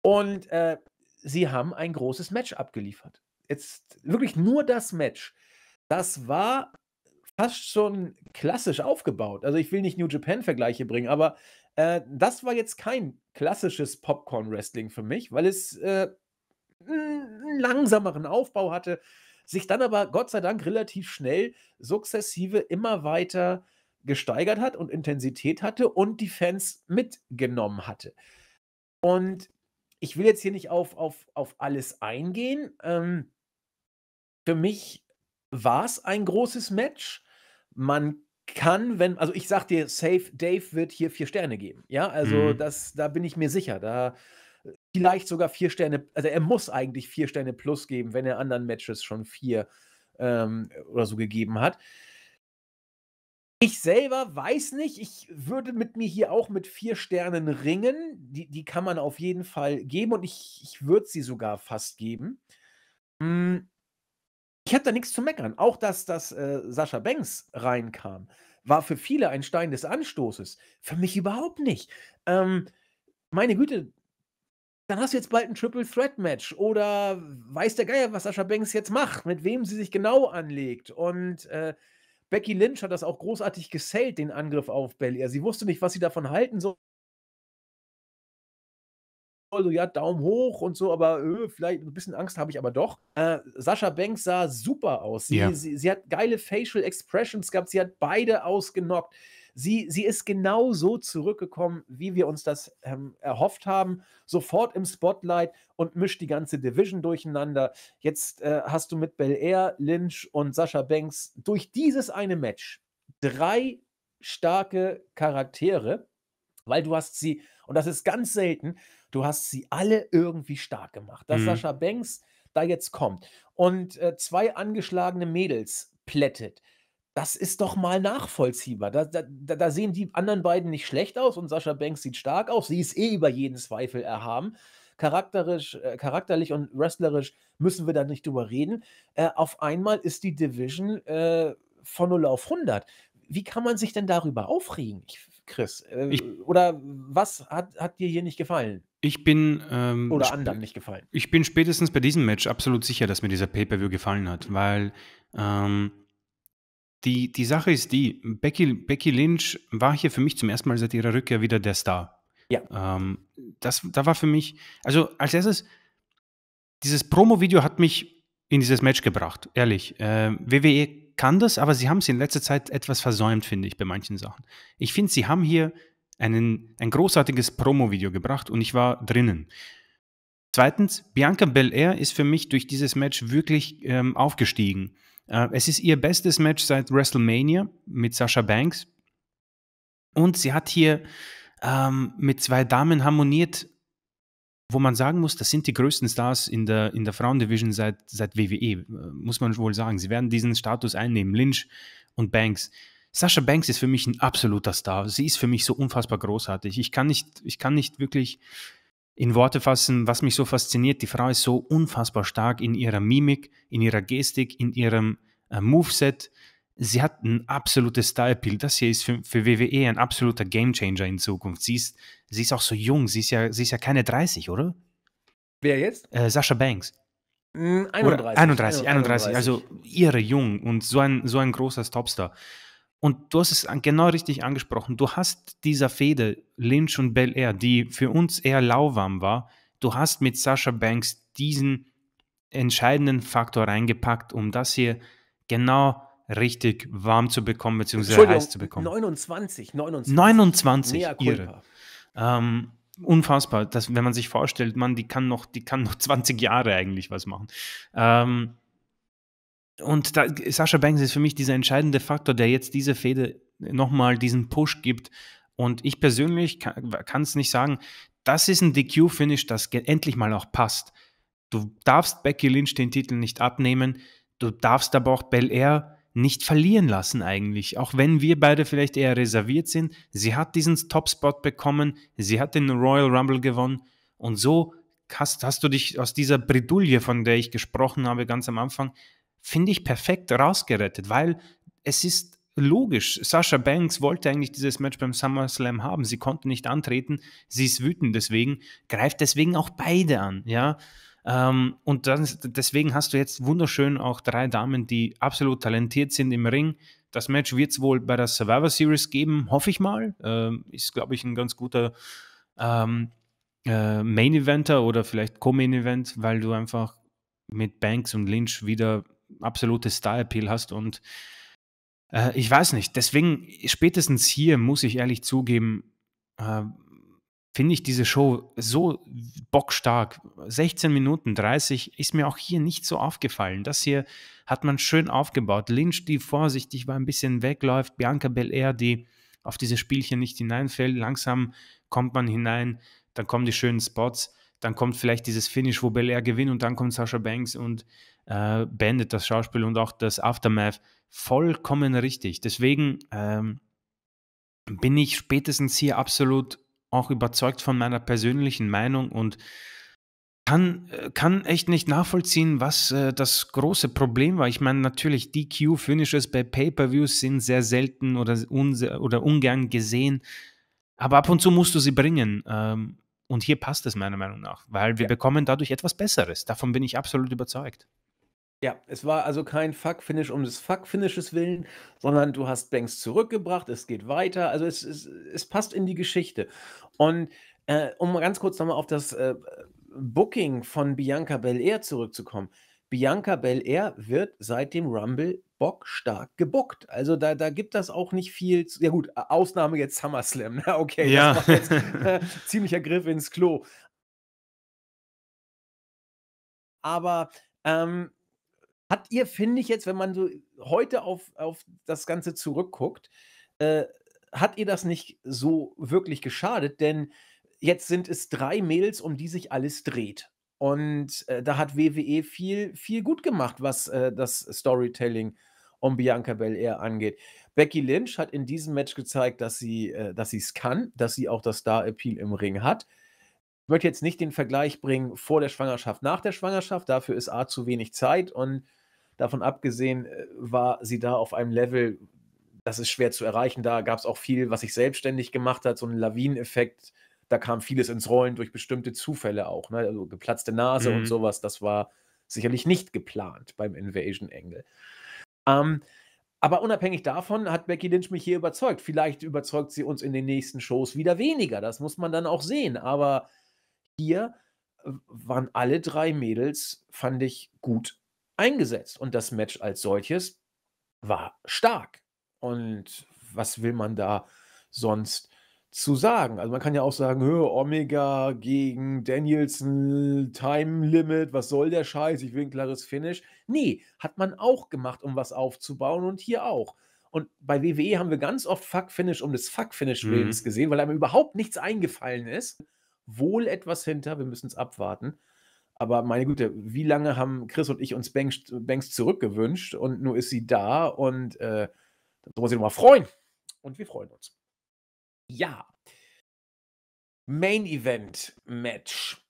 Und äh, sie haben ein großes Match abgeliefert. Jetzt wirklich nur das Match. Das war fast schon klassisch aufgebaut. Also ich will nicht New Japan-Vergleiche bringen, aber äh, das war jetzt kein klassisches Popcorn-Wrestling für mich, weil es äh, einen langsameren Aufbau hatte sich dann aber Gott sei Dank relativ schnell sukzessive immer weiter gesteigert hat und Intensität hatte und die Fans mitgenommen hatte. Und ich will jetzt hier nicht auf, auf, auf alles eingehen. Ähm, für mich war es ein großes Match. Man kann, wenn, also ich sag dir, Safe Dave wird hier vier Sterne geben. Ja, also mhm. das, da bin ich mir sicher. Da, vielleicht sogar vier Sterne, also er muss eigentlich vier Sterne plus geben, wenn er anderen Matches schon vier ähm, oder so gegeben hat. Ich selber weiß nicht, ich würde mit mir hier auch mit vier Sternen ringen. Die, die kann man auf jeden Fall geben und ich, ich würde sie sogar fast geben. Hm. Ich habe da nichts zu meckern. Auch dass, dass äh, Sascha Banks reinkam, war für viele ein Stein des Anstoßes. Für mich überhaupt nicht. Ähm, meine Güte, dann hast du jetzt bald ein Triple Threat Match oder weiß der Geier, was Sascha Banks jetzt macht, mit wem sie sich genau anlegt. Und äh, Becky Lynch hat das auch großartig gesellt, den Angriff auf Belair. Sie wusste nicht, was sie davon halten soll. Also, ja, Daumen hoch und so, aber öh, vielleicht ein bisschen Angst habe ich aber doch. Äh, Sascha Banks sah super aus. Sie, yeah. sie, sie, hat geile Facial Expressions gehabt, sie hat beide ausgenockt. Sie, sie ist genau so zurückgekommen, wie wir uns das ähm, erhofft haben. Sofort im Spotlight und mischt die ganze Division durcheinander. Jetzt äh, hast du mit Bel Air, Lynch und Sascha Banks durch dieses eine Match drei starke Charaktere, weil du hast sie, und das ist ganz selten, du hast sie alle irgendwie stark gemacht. Dass mhm. Sascha Banks da jetzt kommt und äh, zwei angeschlagene Mädels plättet, das ist doch mal nachvollziehbar. Da, da, da, sehen die anderen beiden nicht schlecht aus und Sascha Banks sieht stark aus. Sie ist eh über jeden Zweifel erhaben. Charakterisch, äh, charakterlich und wrestlerisch müssen wir da nicht drüber reden. Äh, auf einmal ist die Division äh, von 0 auf 100. Wie kann man sich denn darüber aufregen, Chris? Äh, ich, oder was hat, hat dir hier nicht gefallen? Ich bin. Ähm, oder anderen nicht gefallen. Ich bin spätestens bei diesem Match absolut sicher, dass mir dieser Pay-Per-View gefallen hat, weil. Ähm die, die Sache ist die, Becky, Becky Lynch war hier für mich zum ersten Mal seit ihrer Rückkehr wieder der Star. Ja. Ähm, das, da war für mich, also als erstes, dieses Promo-Video hat mich in dieses Match gebracht, ehrlich. Äh, WWE kann das, aber sie haben es in letzter Zeit etwas versäumt, finde ich, bei manchen Sachen. Ich finde, sie haben hier einen, ein großartiges Promo-Video gebracht und ich war drinnen. Zweitens, Bianca Belair ist für mich durch dieses Match wirklich ähm, aufgestiegen. Äh, es ist ihr bestes Match seit WrestleMania mit Sascha Banks. Und sie hat hier ähm, mit zwei Damen harmoniert, wo man sagen muss, das sind die größten Stars in der, in der Frauendivision seit, seit WWE, äh, muss man wohl sagen. Sie werden diesen Status einnehmen, Lynch und Banks. Sascha Banks ist für mich ein absoluter Star. Sie ist für mich so unfassbar großartig. Ich kann nicht, ich kann nicht wirklich in Worte fassen, was mich so fasziniert. Die Frau ist so unfassbar stark in ihrer Mimik, in ihrer Gestik, in ihrem äh, Moveset. Sie hat ein absolutes Style-Pill. Das hier ist für, für WWE ein absoluter Gamechanger in Zukunft. Sie ist, sie ist auch so jung. Sie ist, ja, sie ist ja keine 30, oder? Wer jetzt? Äh, Sascha Banks. 31. 31, 31, 31, Also ihre jung und so ein, so ein großer Topstar. Und du hast es genau richtig angesprochen. Du hast dieser Fehde Lynch und Bel Air, die für uns eher lauwarm war, du hast mit Sascha Banks diesen entscheidenden Faktor reingepackt, um das hier genau richtig warm zu bekommen, beziehungsweise heiß zu bekommen. 29, 29. 29 ihre. Ähm, unfassbar, dass, wenn man sich vorstellt, man, die kann noch, die kann noch 20 Jahre eigentlich was machen. Ähm, und da, Sascha Banks ist für mich dieser entscheidende Faktor, der jetzt diese Fehde nochmal diesen Push gibt. Und ich persönlich kann es nicht sagen, das ist ein DQ-Finish, das endlich mal auch passt. Du darfst Becky Lynch den Titel nicht abnehmen. Du darfst aber auch Bel Air nicht verlieren lassen eigentlich. Auch wenn wir beide vielleicht eher reserviert sind. Sie hat diesen Top-Spot bekommen. Sie hat den Royal Rumble gewonnen. Und so hast, hast du dich aus dieser Bredouille, von der ich gesprochen habe ganz am Anfang, finde ich perfekt rausgerettet, weil es ist logisch. Sascha Banks wollte eigentlich dieses Match beim SummerSlam haben. Sie konnte nicht antreten. Sie ist wütend deswegen, greift deswegen auch beide an, ja. Ähm, und dann, deswegen hast du jetzt wunderschön auch drei Damen, die absolut talentiert sind im Ring. Das Match wird es wohl bei der Survivor Series geben, hoffe ich mal. Ähm, ist, glaube ich, ein ganz guter ähm, äh, Main Eventer oder vielleicht Co-Main Event, weil du einfach mit Banks und Lynch wieder absolutes Star-Appeal hast und äh, ich weiß nicht. Deswegen, spätestens hier muss ich ehrlich zugeben, äh, finde ich diese Show so bockstark. 16 Minuten 30 ist mir auch hier nicht so aufgefallen. Das hier hat man schön aufgebaut. Lynch, die vorsichtig war, ein bisschen wegläuft. Bianca Belair, die auf diese Spielchen nicht hineinfällt. Langsam kommt man hinein, dann kommen die schönen Spots, dann kommt vielleicht dieses Finish, wo Belair gewinnt und dann kommt Sascha Banks und äh, beendet das Schauspiel und auch das Aftermath vollkommen richtig. Deswegen ähm, bin ich spätestens hier absolut auch überzeugt von meiner persönlichen Meinung und kann, äh, kann echt nicht nachvollziehen, was äh, das große Problem war. Ich meine, natürlich, DQ-Finishes bei Pay-Per-Views sind sehr selten oder, oder ungern gesehen, aber ab und zu musst du sie bringen. Ähm, und hier passt es meiner Meinung nach, weil wir ja. bekommen dadurch etwas Besseres. Davon bin ich absolut überzeugt. Ja, es war also kein Fuck-Finish um des Fuck-Finishes willen, sondern du hast Banks zurückgebracht, es geht weiter, also es, es, es passt in die Geschichte. Und äh, um ganz kurz nochmal auf das äh, Booking von Bianca Belair zurückzukommen. Bianca Belair wird seit dem Rumble bockstark gebuckt. Also da, da gibt das auch nicht viel. Zu, ja gut, Ausnahme jetzt SummerSlam. Ne? Okay, ja. das war jetzt äh, ziemlicher Griff ins Klo. Aber ähm, hat ihr, finde ich jetzt, wenn man so heute auf, auf das Ganze zurückguckt, äh, hat ihr das nicht so wirklich geschadet, denn jetzt sind es drei Mädels, um die sich alles dreht. Und äh, da hat WWE viel, viel gut gemacht, was äh, das Storytelling um Bianca Belair angeht. Becky Lynch hat in diesem Match gezeigt, dass sie äh, es kann, dass sie auch das Star-Appeal im Ring hat. Ich möchte jetzt nicht den Vergleich bringen vor der Schwangerschaft, nach der Schwangerschaft. Dafür ist A zu wenig Zeit und Davon abgesehen äh, war sie da auf einem Level, das ist schwer zu erreichen. Da gab es auch viel, was sich selbstständig gemacht hat, so einen Lawineneffekt. Da kam vieles ins Rollen durch bestimmte Zufälle auch. Ne? Also geplatzte Nase mhm. und sowas, das war sicherlich nicht geplant beim Invasion Engel. Ähm, aber unabhängig davon hat Becky Lynch mich hier überzeugt. Vielleicht überzeugt sie uns in den nächsten Shows wieder weniger. Das muss man dann auch sehen. Aber hier äh, waren alle drei Mädels, fand ich, gut eingesetzt. Und das Match als solches war stark. Und was will man da sonst zu sagen? Also man kann ja auch sagen, Omega gegen Danielson, Time Limit, was soll der Scheiß? Ich will ein klares Finish. Nee, hat man auch gemacht, um was aufzubauen und hier auch. Und bei WWE haben wir ganz oft Fuck-Finish um des Fuck-Finish-Willens mhm. gesehen, weil einem überhaupt nichts eingefallen ist. Wohl etwas hinter, wir müssen es abwarten. Aber meine Güte, wie lange haben Chris und ich uns Banks, Banks zurückgewünscht und nur ist sie da und äh, da muss ich nochmal freuen. Und wir freuen uns. Ja. Main Event Match.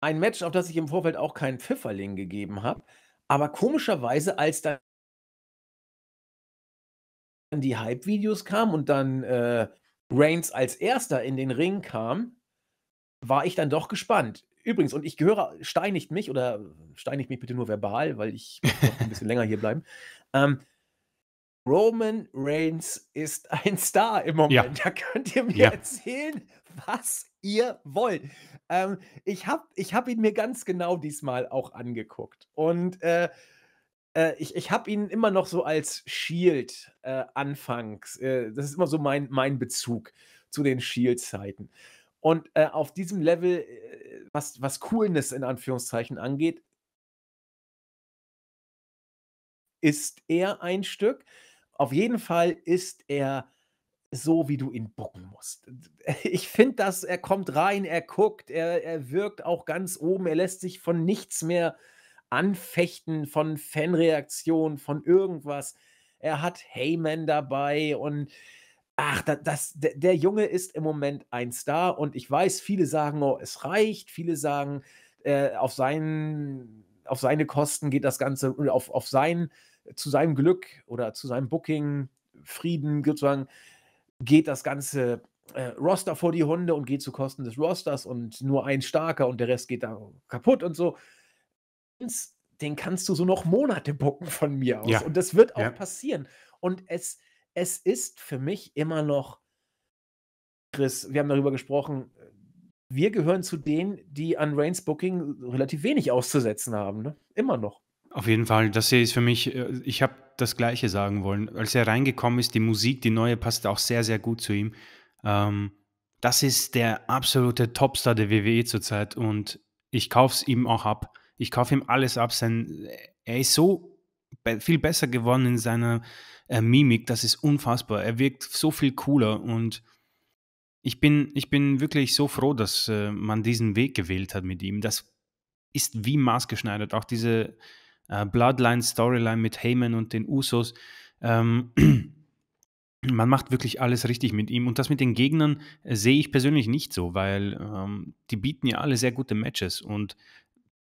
Ein Match, auf das ich im Vorfeld auch keinen Pfifferling gegeben habe. Aber komischerweise, als dann die Hype-Videos kamen und dann äh, Reigns als erster in den Ring kam, war ich dann doch gespannt. Übrigens, und ich gehöre, steinigt mich oder äh, steinigt mich bitte nur verbal, weil ich noch ein bisschen länger hier bleiben. Ähm, Roman Reigns ist ein Star im Moment. Ja. Da könnt ihr mir ja. erzählen, was ihr wollt. Ähm, ich habe ich hab ihn mir ganz genau diesmal auch angeguckt. Und äh, äh, ich, ich habe ihn immer noch so als Shield äh, anfangs. Äh, das ist immer so mein, mein Bezug zu den Shield-Zeiten. Und äh, auf diesem Level, äh, was, was Coolness in Anführungszeichen angeht, ist er ein Stück. Auf jeden Fall ist er so, wie du ihn bucken musst. Ich finde dass er kommt rein, er guckt, er, er wirkt auch ganz oben, er lässt sich von nichts mehr anfechten, von Fanreaktionen, von irgendwas. Er hat Heyman dabei und ach, das, das, der Junge ist im Moment ein Star und ich weiß, viele sagen, oh, es reicht, viele sagen, äh, auf, seinen, auf seine Kosten geht das Ganze, äh, auf, auf sein, zu seinem Glück oder zu seinem Booking, Frieden, sozusagen, geht das Ganze äh, Roster vor die Hunde und geht zu Kosten des Rosters und nur ein starker und der Rest geht da kaputt und so. Den kannst du so noch Monate bucken von mir aus. Ja. Und das wird auch ja. passieren. Und es, es ist für mich immer noch, Chris, wir haben darüber gesprochen, wir gehören zu denen, die an Reigns Booking relativ wenig auszusetzen haben. Ne? Immer noch. Auf jeden Fall, das hier ist für mich, äh, ich habe das Gleiche sagen wollen. Als er reingekommen ist, die Musik, die neue, passt auch sehr, sehr gut zu ihm. Ähm, das ist der absolute Topstar der WWE zurzeit und ich kaufe es ihm auch ab. Ich kaufe ihm alles ab. Sein, er ist so viel besser geworden in seiner äh, Mimik. Das ist unfassbar. Er wirkt so viel cooler und ich bin, ich bin wirklich so froh, dass äh, man diesen Weg gewählt hat mit ihm. Das ist wie maßgeschneidert. Auch diese äh, Bloodline-Storyline mit Heyman und den Usos. Ähm, man macht wirklich alles richtig mit ihm. Und das mit den Gegnern äh, sehe ich persönlich nicht so, weil ähm, die bieten ja alle sehr gute Matches. Und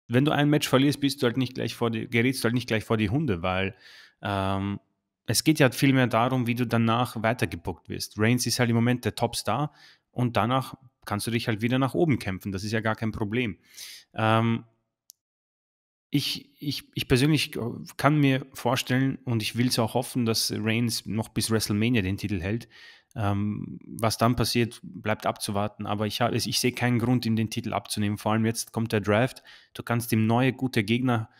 wenn du ein Match verlierst, bist du halt nicht gleich vor die, gerätst du halt nicht gleich vor die Hunde, weil ähm, es geht ja vielmehr darum, wie du danach weitergebuckt wirst. Reigns ist halt im Moment der Topstar und danach kannst du dich halt wieder nach oben kämpfen. Das ist ja gar kein Problem. Ähm, ich, ich, ich persönlich äh, kann mir vorstellen und ich will es auch hoffen, dass Reigns noch bis WrestleMania den Titel hält, ähm, was dann passiert, bleibt abzuwarten. Aber ich, ich sehe keinen Grund, ihm den Titel abzunehmen. Vor allem jetzt kommt der Draft. Du kannst ihm neue, gute Gegner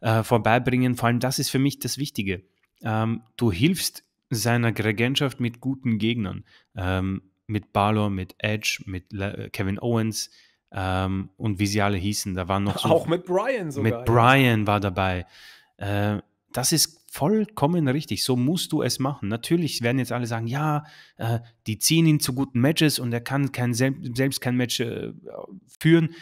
äh, vorbeibringen. Vor allem das ist für mich das Wichtige. Ähm, du hilfst seiner Regentschaft mit guten Gegnern. Ähm, mit Balor, mit Edge, mit Le äh, Kevin Owens ähm, und wie sie alle hießen. Da waren noch so. Auch mit Brian sogar. Mit Brian war dabei. Äh, das ist vollkommen richtig. So musst du es machen. Natürlich werden jetzt alle sagen, ja, äh, die ziehen ihn zu guten Matches und er kann kein, selbst kein Match äh, führen.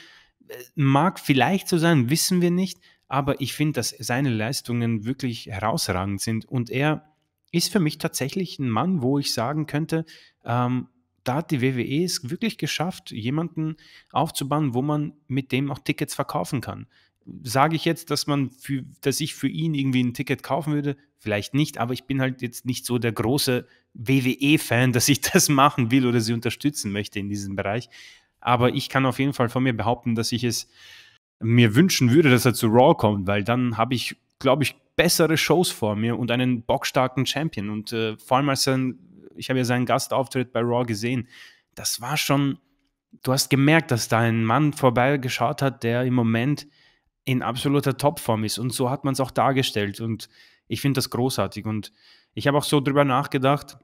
Äh, mag vielleicht so sein, wissen wir nicht. Aber ich finde, dass seine Leistungen wirklich herausragend sind. Und er ist für mich tatsächlich ein Mann, wo ich sagen könnte, ähm, da hat die WWE es wirklich geschafft, jemanden aufzubauen, wo man mit dem auch Tickets verkaufen kann sage ich jetzt, dass man für, dass ich für ihn irgendwie ein Ticket kaufen würde? Vielleicht nicht, aber ich bin halt jetzt nicht so der große WWE-Fan, dass ich das machen will oder sie unterstützen möchte in diesem Bereich. Aber ich kann auf jeden Fall von mir behaupten, dass ich es mir wünschen würde, dass er zu Raw kommt, weil dann habe ich, glaube ich, bessere Shows vor mir und einen bockstarken Champion. Und äh, vor allem, als er, ich habe ja seinen Gastauftritt bei Raw gesehen, das war schon, du hast gemerkt, dass da ein Mann vorbeigeschaut hat, der im Moment in absoluter Topform ist. Und so hat man es auch dargestellt. Und ich finde das großartig. Und ich habe auch so drüber nachgedacht.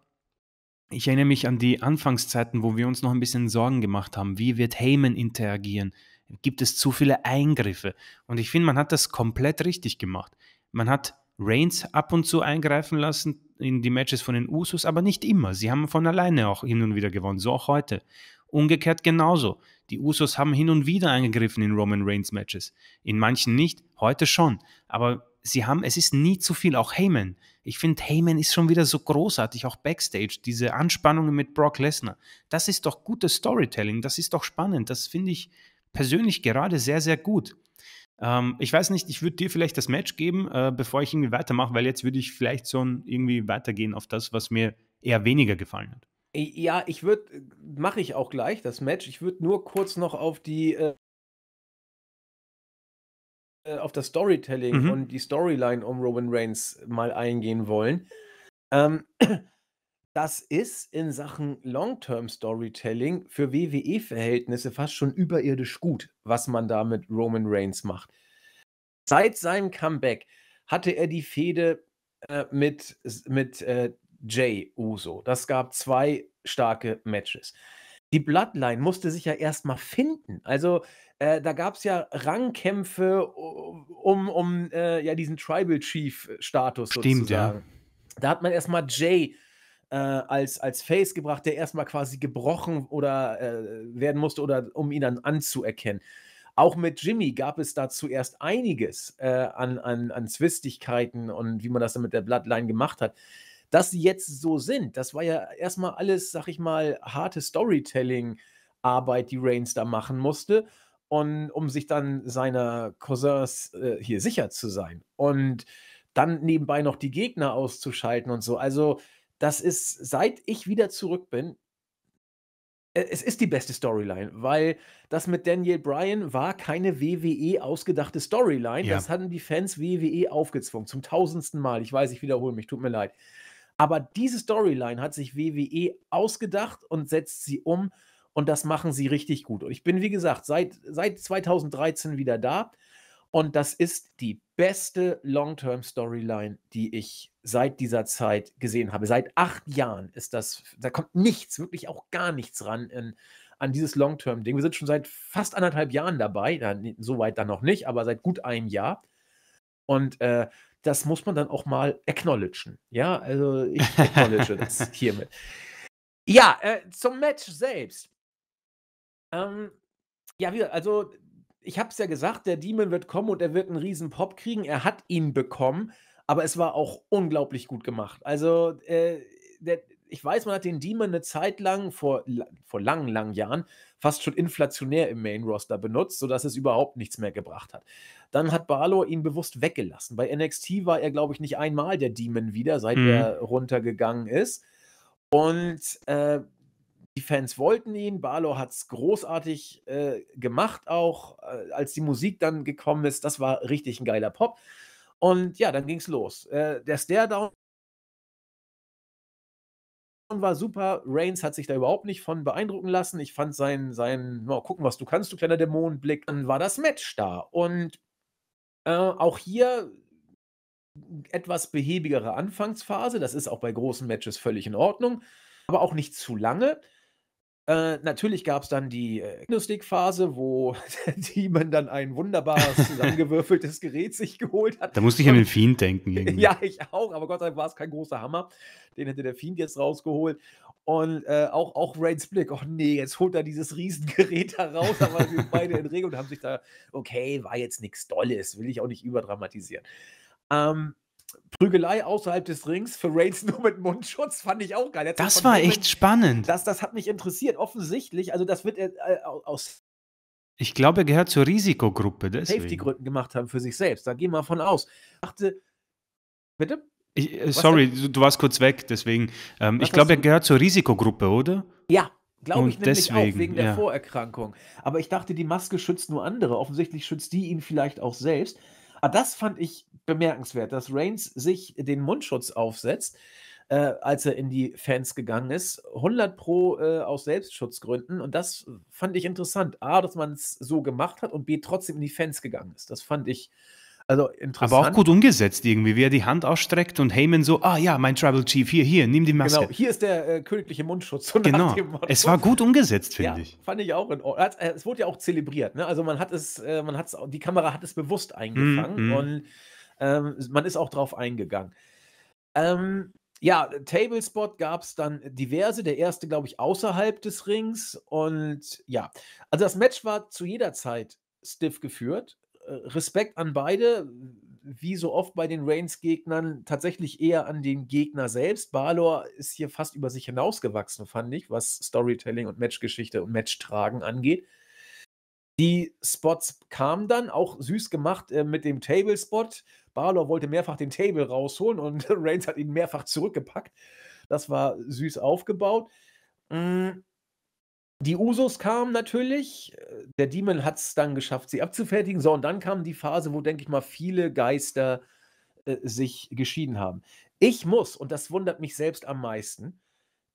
Ich erinnere mich an die Anfangszeiten, wo wir uns noch ein bisschen Sorgen gemacht haben. Wie wird Heyman interagieren? Gibt es zu viele Eingriffe? Und ich finde, man hat das komplett richtig gemacht. Man hat Reigns ab und zu eingreifen lassen in die Matches von den Usus, aber nicht immer. Sie haben von alleine auch hin und wieder gewonnen, so auch heute. Umgekehrt genauso. Die Usos haben hin und wieder eingegriffen in Roman Reigns Matches. In manchen nicht, heute schon. Aber sie haben, es ist nie zu viel, auch Heyman. Ich finde, Heyman ist schon wieder so großartig, auch Backstage, diese Anspannungen mit Brock Lesnar. Das ist doch gutes Storytelling, das ist doch spannend, das finde ich persönlich gerade sehr, sehr gut. Ähm, ich weiß nicht, ich würde dir vielleicht das Match geben, äh, bevor ich irgendwie weitermache, weil jetzt würde ich vielleicht so irgendwie weitergehen auf das, was mir eher weniger gefallen hat. Ja, ich würde, äh, mache ich auch gleich das Match. Ich würde nur kurz noch auf die, äh, äh, auf das Storytelling mhm. und die Storyline um Roman Reigns mal eingehen wollen. Ähm, das ist in Sachen Long-Term Storytelling für WWE-Verhältnisse fast schon überirdisch gut, was man da mit Roman Reigns macht. Seit seinem Comeback hatte er die Fehde äh, mit, mit äh, Jay Uso. Das gab zwei starke Matches. Die Bloodline musste sich ja erstmal finden. Also äh, da gab es ja Rangkämpfe um, um äh, ja, diesen Tribal Chief-Status äh, Stimmt, sozusagen. Ja. Da hat man erstmal Jay äh, als, als Face gebracht, der erstmal quasi gebrochen oder äh, werden musste, oder um ihn dann anzuerkennen. Auch mit Jimmy gab es da zuerst einiges äh, an, an, an Zwistigkeiten und wie man das dann mit der Bloodline gemacht hat dass sie jetzt so sind, das war ja erstmal alles, sag ich mal, harte Storytelling-Arbeit, die Reigns da machen musste. Und um sich dann seiner Cousins äh, hier sicher zu sein. Und dann nebenbei noch die Gegner auszuschalten und so. Also, das ist, seit ich wieder zurück bin, äh, es ist die beste Storyline, weil das mit Daniel Bryan war keine WWE ausgedachte Storyline. Ja. Das hatten die Fans WWE aufgezwungen zum tausendsten Mal. Ich weiß, ich wiederhole mich, tut mir leid. Aber diese Storyline hat sich WWE ausgedacht und setzt sie um. Und das machen sie richtig gut. Und ich bin, wie gesagt, seit, seit 2013 wieder da. Und das ist die beste Long-Term-Storyline, die ich seit dieser Zeit gesehen habe. Seit acht Jahren ist das, da kommt nichts, wirklich auch gar nichts ran in, an dieses Long-Term-Ding. Wir sind schon seit fast anderthalb Jahren dabei, ja, so weit dann noch nicht, aber seit gut einem Jahr. Und äh, das muss man dann auch mal acknowledgen. Ja, also ich acknowledge das hiermit. Ja, äh, zum Match selbst. Ähm, ja, wie, also ich habe es ja gesagt, der Demon wird kommen und er wird einen riesen Pop kriegen. Er hat ihn bekommen, aber es war auch unglaublich gut gemacht. Also äh, der, ich weiß, man hat den Demon eine Zeit lang, vor, vor langen, langen Jahren, fast schon inflationär im Main-Roster benutzt, sodass es überhaupt nichts mehr gebracht hat. Dann hat Balor ihn bewusst weggelassen. Bei NXT war er, glaube ich, nicht einmal der Demon wieder, seit mhm. er runtergegangen ist. Und äh, die Fans wollten ihn. Balor hat es großartig äh, gemacht, auch äh, als die Musik dann gekommen ist. Das war richtig ein geiler Pop. Und ja, dann ging es los. Äh, der Stairdown war super. Reigns hat sich da überhaupt nicht von beeindrucken lassen. Ich fand sein, sein, oh, gucken, was du kannst, du kleiner Dämonenblick. Dann war das Match da. Und äh, auch hier etwas behäbigere Anfangsphase. Das ist auch bei großen Matches völlig in Ordnung, aber auch nicht zu lange. Äh, natürlich gab es dann die äh, Kino-Stick-Phase, wo Demon dann ein wunderbares zusammengewürfeltes Gerät sich geholt hat. Da musste ich an den Fiend denken. Irgendwie. Ja, ich auch, aber Gott sei Dank war es kein großer Hammer. Den hätte der Fiend jetzt rausgeholt. Und äh, auch, auch Rains Blick, oh nee, jetzt holt er dieses Riesengerät da raus, aber wir beide in Regel und haben sich da, okay, war jetzt nichts Dolles, will ich auch nicht überdramatisieren. Ähm, Prügelei außerhalb des Rings für Reigns nur mit Mundschutz fand ich auch geil. Jetzt das war echt spannend. Das, das hat mich interessiert, offensichtlich. Also, das wird äh, äh aus. Ich glaube, er gehört zur Risikogruppe. Safety-Gründen gemacht haben für sich selbst. Da gehen wir von aus. Ich dachte, bitte? Ich, äh, sorry, denn? du warst kurz weg, deswegen. Ähm, ich glaube, er gehört zur Risikogruppe, oder? Ja, glaube ich nämlich deswegen, auch, wegen der ja. Vorerkrankung. Aber ich dachte, die Maske schützt nur andere. Offensichtlich schützt die ihn vielleicht auch selbst. Aber das fand ich bemerkenswert, dass Reigns sich den Mundschutz aufsetzt, äh, als er in die Fans gegangen ist. 100 Pro äh, aus Selbstschutzgründen. Und das fand ich interessant. A, dass man es so gemacht hat und B, trotzdem in die Fans gegangen ist. Das fand ich äh, also interessant. Aber auch gut umgesetzt irgendwie, wie er die Hand ausstreckt und Heyman so, ah ja, mein Tribal Chief, hier, hier, nimm die Maske. Genau, hier ist der äh, königliche Mundschutz. So genau, es war gut umgesetzt, finde ja, ich. fand ich auch in äh, Es wurde ja auch zelebriert, ne? also man hat es, äh, man hat's, die Kamera hat es bewusst eingefangen mm -hmm. und ähm, man ist auch drauf eingegangen. Ähm, ja, Tablespot gab es dann diverse. Der erste, glaube ich, außerhalb des Rings. Und ja, also das Match war zu jeder Zeit stiff geführt. Äh, Respekt an beide, wie so oft bei den Reigns-Gegnern, tatsächlich eher an den Gegner selbst. Balor ist hier fast über sich hinausgewachsen, fand ich, was Storytelling und Matchgeschichte und Matchtragen angeht. Die Spots kamen dann, auch süß gemacht äh, mit dem Table-Spot. Balor wollte mehrfach den Table rausholen und Reigns hat ihn mehrfach zurückgepackt. Das war süß aufgebaut. Mm die Usos kamen natürlich, äh, der Demon hat es dann geschafft, sie abzufertigen. So, und dann kam die Phase, wo, denke ich mal, viele Geister äh, sich geschieden haben. Ich muss, und das wundert mich selbst am meisten,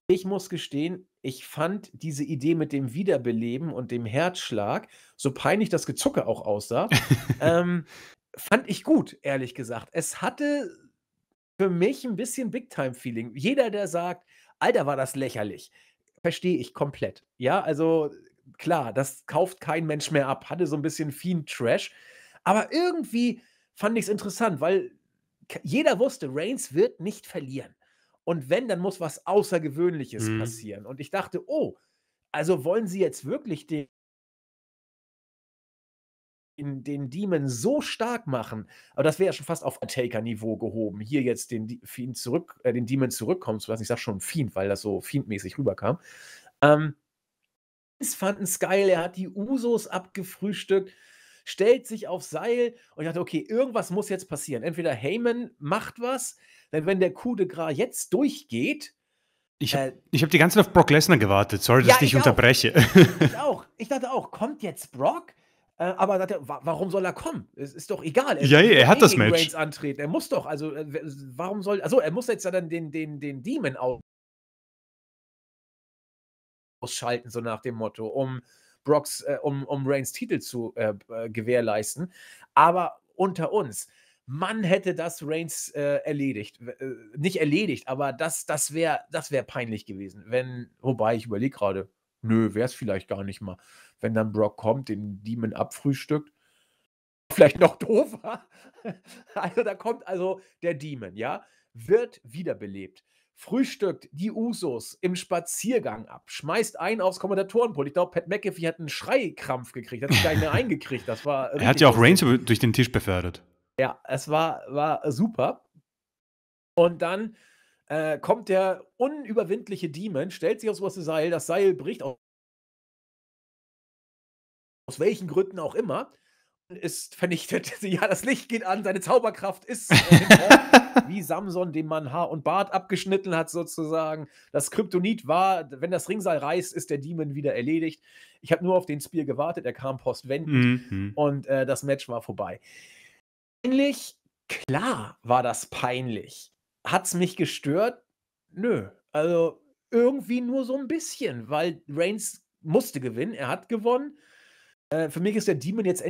ich muss gestehen, ich fand diese Idee mit dem Wiederbeleben und dem Herzschlag, so peinlich das Gezucke auch aussah, ähm, fand ich gut, ehrlich gesagt. Es hatte für mich ein bisschen Big-Time-Feeling. Jeder, der sagt, Alter, war das lächerlich verstehe ich komplett. Ja, also klar, das kauft kein Mensch mehr ab. Hatte so ein bisschen Fiend-Trash. Aber irgendwie fand ich es interessant, weil jeder wusste, Reigns wird nicht verlieren. Und wenn, dann muss was Außergewöhnliches mhm. passieren. Und ich dachte, oh, also wollen sie jetzt wirklich den den Demon so stark machen, aber das wäre ja schon fast auf Taker-Niveau gehoben, hier jetzt den, Fiend zurück, äh, den Demon zurückkommen zu lassen. Ich sage schon Fiend, weil das so Fiend-mäßig rüberkam. Ähm, fanden es geil, er hat die Usos abgefrühstückt, stellt sich auf Seil und ich dachte, okay, irgendwas muss jetzt passieren. Entweder Heyman macht was, denn wenn der Coup de Gras jetzt durchgeht, ich habe äh, hab die ganze Zeit auf Brock Lesnar gewartet. Sorry, dass ja, ich dich unterbreche. Auch. ich auch. Ich dachte auch, kommt jetzt Brock? Äh, aber er, warum soll er kommen? Es ist doch egal. Er ja, ja, er hat das Match. Reigns antreten. Er muss doch, also äh, warum soll, also er muss jetzt ja dann den, den, den Demon ausschalten, so nach dem Motto, um Brocks, äh, um, um Reigns Titel zu äh, äh, gewährleisten. Aber unter uns, man hätte das Reigns äh, erledigt. Äh, nicht erledigt, aber das, das wäre das wär peinlich gewesen. Wenn, wobei ich überlege gerade, Nö, wäre es vielleicht gar nicht mal. Wenn dann Brock kommt, den Demon abfrühstückt, vielleicht noch doof also da kommt also der Demon, ja, wird wiederbelebt. Frühstückt die Usos im Spaziergang ab, schmeißt einen aufs Kommandatorenpult. Ich glaube, Pat McAfee hat einen Schreikrampf gekriegt, hat sich gar nicht mehr eingekriegt. Das war er hat ja auch Reigns durch den Tisch befördert. Ja, es war, war super. Und dann äh, kommt der unüberwindliche Demon, stellt sich aufs oberste Seil, das Seil bricht auf, aus welchen Gründen auch immer, ist vernichtet. ja, das Licht geht an, seine Zauberkraft ist äh, wie Samson, dem man Haar und Bart abgeschnitten hat, sozusagen. Das Kryptonit war, wenn das Ringseil reißt, ist der Demon wieder erledigt. Ich habe nur auf den Spear gewartet, er kam postwendend mhm. und äh, das Match war vorbei. Ähnlich, klar war das peinlich hat es mich gestört? Nö. Also irgendwie nur so ein bisschen, weil Reigns musste gewinnen, er hat gewonnen. Äh, für mich ist der Demon jetzt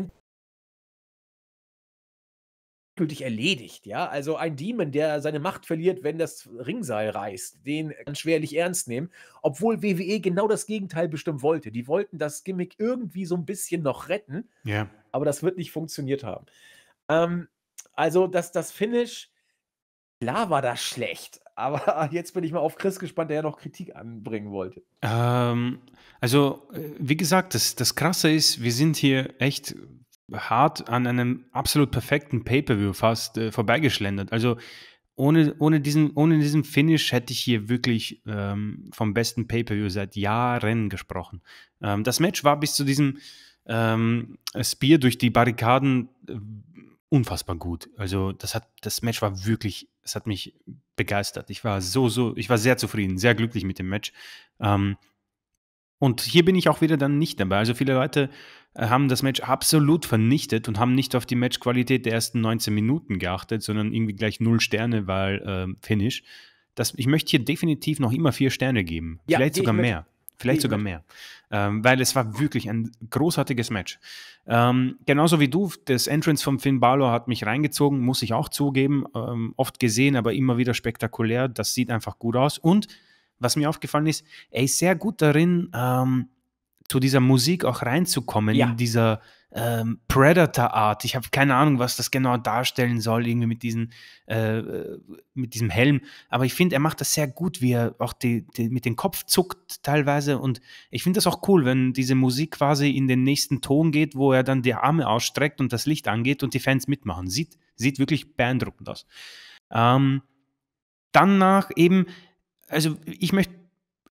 endgültig erledigt, ja. Also ein Demon, der seine Macht verliert, wenn das Ringseil reißt, den kann schwerlich ernst nehmen, obwohl WWE genau das Gegenteil bestimmt wollte. Die wollten das Gimmick irgendwie so ein bisschen noch retten, yeah. aber das wird nicht funktioniert haben. Ähm, also, dass das Finish klar war das schlecht. Aber jetzt bin ich mal auf Chris gespannt, der ja noch Kritik anbringen wollte. Ähm, also, äh, wie gesagt, das, das Krasse ist, wir sind hier echt hart an einem absolut perfekten Pay-Per-View fast äh, vorbeigeschlendert. Also, ohne, ohne, diesen, ohne diesen Finish hätte ich hier wirklich ähm, vom besten Pay-Per-View seit Jahren gesprochen. Ähm, das Match war bis zu diesem ähm, Spear durch die Barrikaden. Äh, unfassbar gut. Also das hat, das Match war wirklich, es hat mich begeistert. Ich war so, so, ich war sehr zufrieden, sehr glücklich mit dem Match. Ähm, und hier bin ich auch wieder dann nicht dabei. Also viele Leute äh, haben das Match absolut vernichtet und haben nicht auf die Matchqualität der ersten 19 Minuten geachtet, sondern irgendwie gleich null Sterne, weil äh, Finish. Das, ich möchte hier definitiv noch immer vier Sterne geben. Ja, Vielleicht sogar mehr. Vielleicht sogar mehr. Ähm, weil es war wirklich ein großartiges Match. Ähm, genauso wie du, das Entrance von Finn Balor hat mich reingezogen, muss ich auch zugeben. Ähm, oft gesehen, aber immer wieder spektakulär. Das sieht einfach gut aus. Und was mir aufgefallen ist, er ist sehr gut darin, ähm, zu dieser Musik auch reinzukommen, ja. in dieser ähm, Predator-Art. Ich habe keine Ahnung, was das genau darstellen soll, irgendwie mit, diesen, äh, äh mit diesem Helm. Aber ich finde, er macht das sehr gut, wie er auch die, die mit dem Kopf zuckt teilweise. Und ich finde das auch cool, wenn diese Musik quasi in den nächsten Ton geht, wo er dann die Arme ausstreckt und das Licht angeht und die Fans mitmachen. Sieht, sieht wirklich beeindruckend aus. Ähm, danach eben, also ich möchte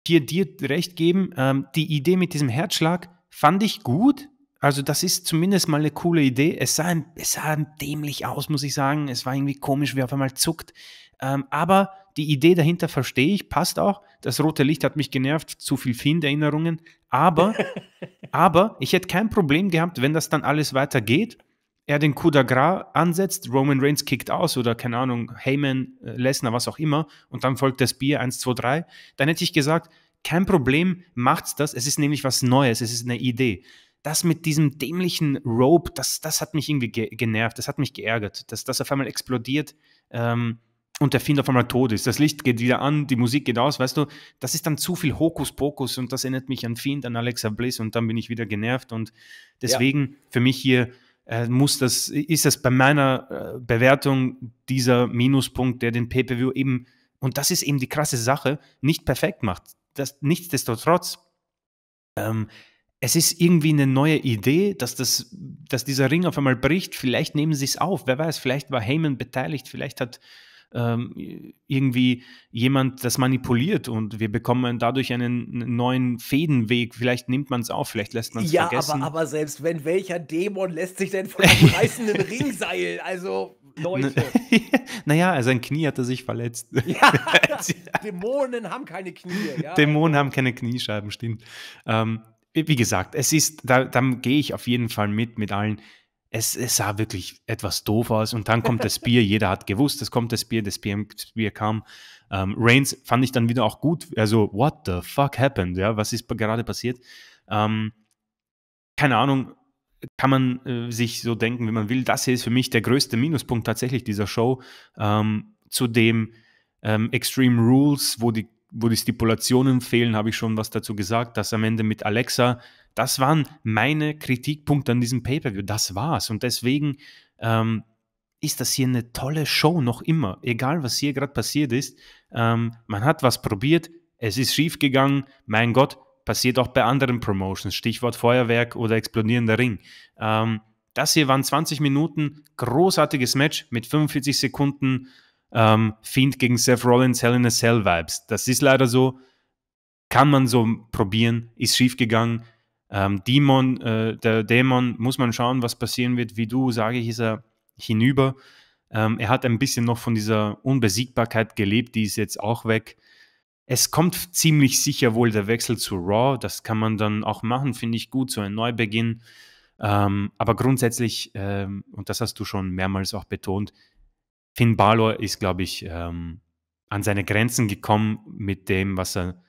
dir, dir recht geben. Ähm, die Idee mit diesem Herzschlag fand ich gut. Also das ist zumindest mal eine coole Idee. Es sah, ein, es sah dämlich aus, muss ich sagen. Es war irgendwie komisch, wie auf einmal zuckt. Ähm, aber die Idee dahinter verstehe ich, passt auch. Das rote Licht hat mich genervt, zu viel Find-Erinnerungen. Aber, aber ich hätte kein Problem gehabt, wenn das dann alles weitergeht er den Coup de Gras ansetzt, Roman Reigns kickt aus oder keine Ahnung, Heyman, äh, Lesnar, was auch immer, und dann folgt das Bier 1, 2, 3, dann hätte ich gesagt, kein Problem, macht's das. Es ist nämlich was Neues, es ist eine Idee. Das mit diesem dämlichen Rope, das, das hat mich irgendwie ge genervt, das hat mich geärgert, dass das auf einmal explodiert ähm, und der Fiend auf einmal tot ist. Das Licht geht wieder an, die Musik geht aus, weißt du, das ist dann zu viel Hokuspokus und das erinnert mich an Fiend, an Alexa Bliss und dann bin ich wieder genervt und deswegen ja. für mich hier äh, muss das, ist das bei meiner äh, Bewertung dieser Minuspunkt, der den Pay-Per-View eben, und das ist eben die krasse Sache, nicht perfekt macht. Das, nichtsdestotrotz, ähm, es ist irgendwie eine neue Idee, dass, das, dass dieser Ring auf einmal bricht. Vielleicht nehmen sie es auf. Wer weiß, vielleicht war Heyman beteiligt, vielleicht hat ähm, irgendwie jemand das manipuliert und wir bekommen dadurch einen neuen Fädenweg. Vielleicht nimmt man es auf, vielleicht lässt man es ja, vergessen. Ja, aber, aber selbst wenn, welcher Dämon lässt sich denn von einem reißenden Ringseil? Also, Leute. naja, sein also Knie hat er sich verletzt. Ja, Dämonen haben keine Knie. Ja. Also. Dämonen haben keine Kniescheiben, stimmt. Ähm, wie gesagt, es ist, da, da gehe ich auf jeden Fall mit, mit allen es, es, sah wirklich etwas doof aus. Und dann kommt das Bier, jeder hat gewusst, es kommt das Bier, das Bier, das Bier kam. Ähm, Reigns fand ich dann wieder auch gut. Also, what the fuck happened? Ja, was ist gerade passiert? Ähm, keine Ahnung, kann man äh, sich so denken, wie man will. Das hier ist für mich der größte Minuspunkt tatsächlich dieser Show. Ähm, zu dem ähm, Extreme Rules, wo die wo die Stipulationen fehlen, habe ich schon was dazu gesagt, dass am Ende mit Alexa das waren meine Kritikpunkte an diesem Pay-per-view. Das war's. Und deswegen ähm, ist das hier eine tolle Show noch immer. Egal, was hier gerade passiert ist. Ähm, man hat was probiert. Es ist schief gegangen. Mein Gott, passiert auch bei anderen Promotions. Stichwort Feuerwerk oder explodierender Ring. Ähm, das hier waren 20 Minuten, großartiges Match mit 45 Sekunden ähm, Fiend gegen Seth Rollins, Hell in a Cell Vibes. Das ist leider so, kann man so probieren, ist schief gegangen, ähm, Dämon, äh, der Dämon, muss man schauen, was passieren wird. Wie du sage ich, ist er hinüber. Ähm, er hat ein bisschen noch von dieser Unbesiegbarkeit gelebt, die ist jetzt auch weg. Es kommt ziemlich sicher wohl der Wechsel zu Raw. Das kann man dann auch machen, finde ich gut, so ein Neubeginn. Ähm, aber grundsätzlich, ähm, und das hast du schon mehrmals auch betont, Finn Balor ist, glaube ich, ähm, an seine Grenzen gekommen mit dem, was er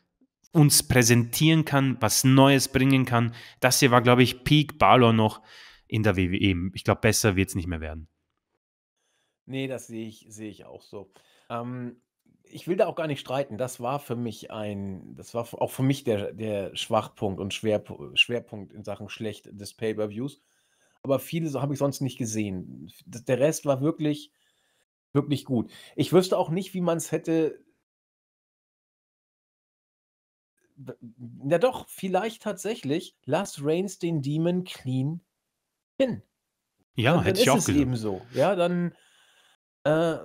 uns präsentieren kann, was Neues bringen kann. Das hier war, glaube ich, Peak Balor noch in der WWE. Ich glaube, besser wird es nicht mehr werden. Nee, das sehe ich, sehe ich auch so. Ähm, ich will da auch gar nicht streiten. Das war für mich ein, das war auch für mich der, der Schwachpunkt und Schwerpunkt, Schwerpunkt in Sachen schlecht des Pay-Per-Views. Aber viele habe ich sonst nicht gesehen. Der Rest war wirklich, wirklich gut. Ich wüsste auch nicht, wie man es hätte na doch, vielleicht tatsächlich, lass Reigns den Demon clean hin. Ja, dann, hätte dann ich auch gesagt. Eben so. Ja, dann, äh,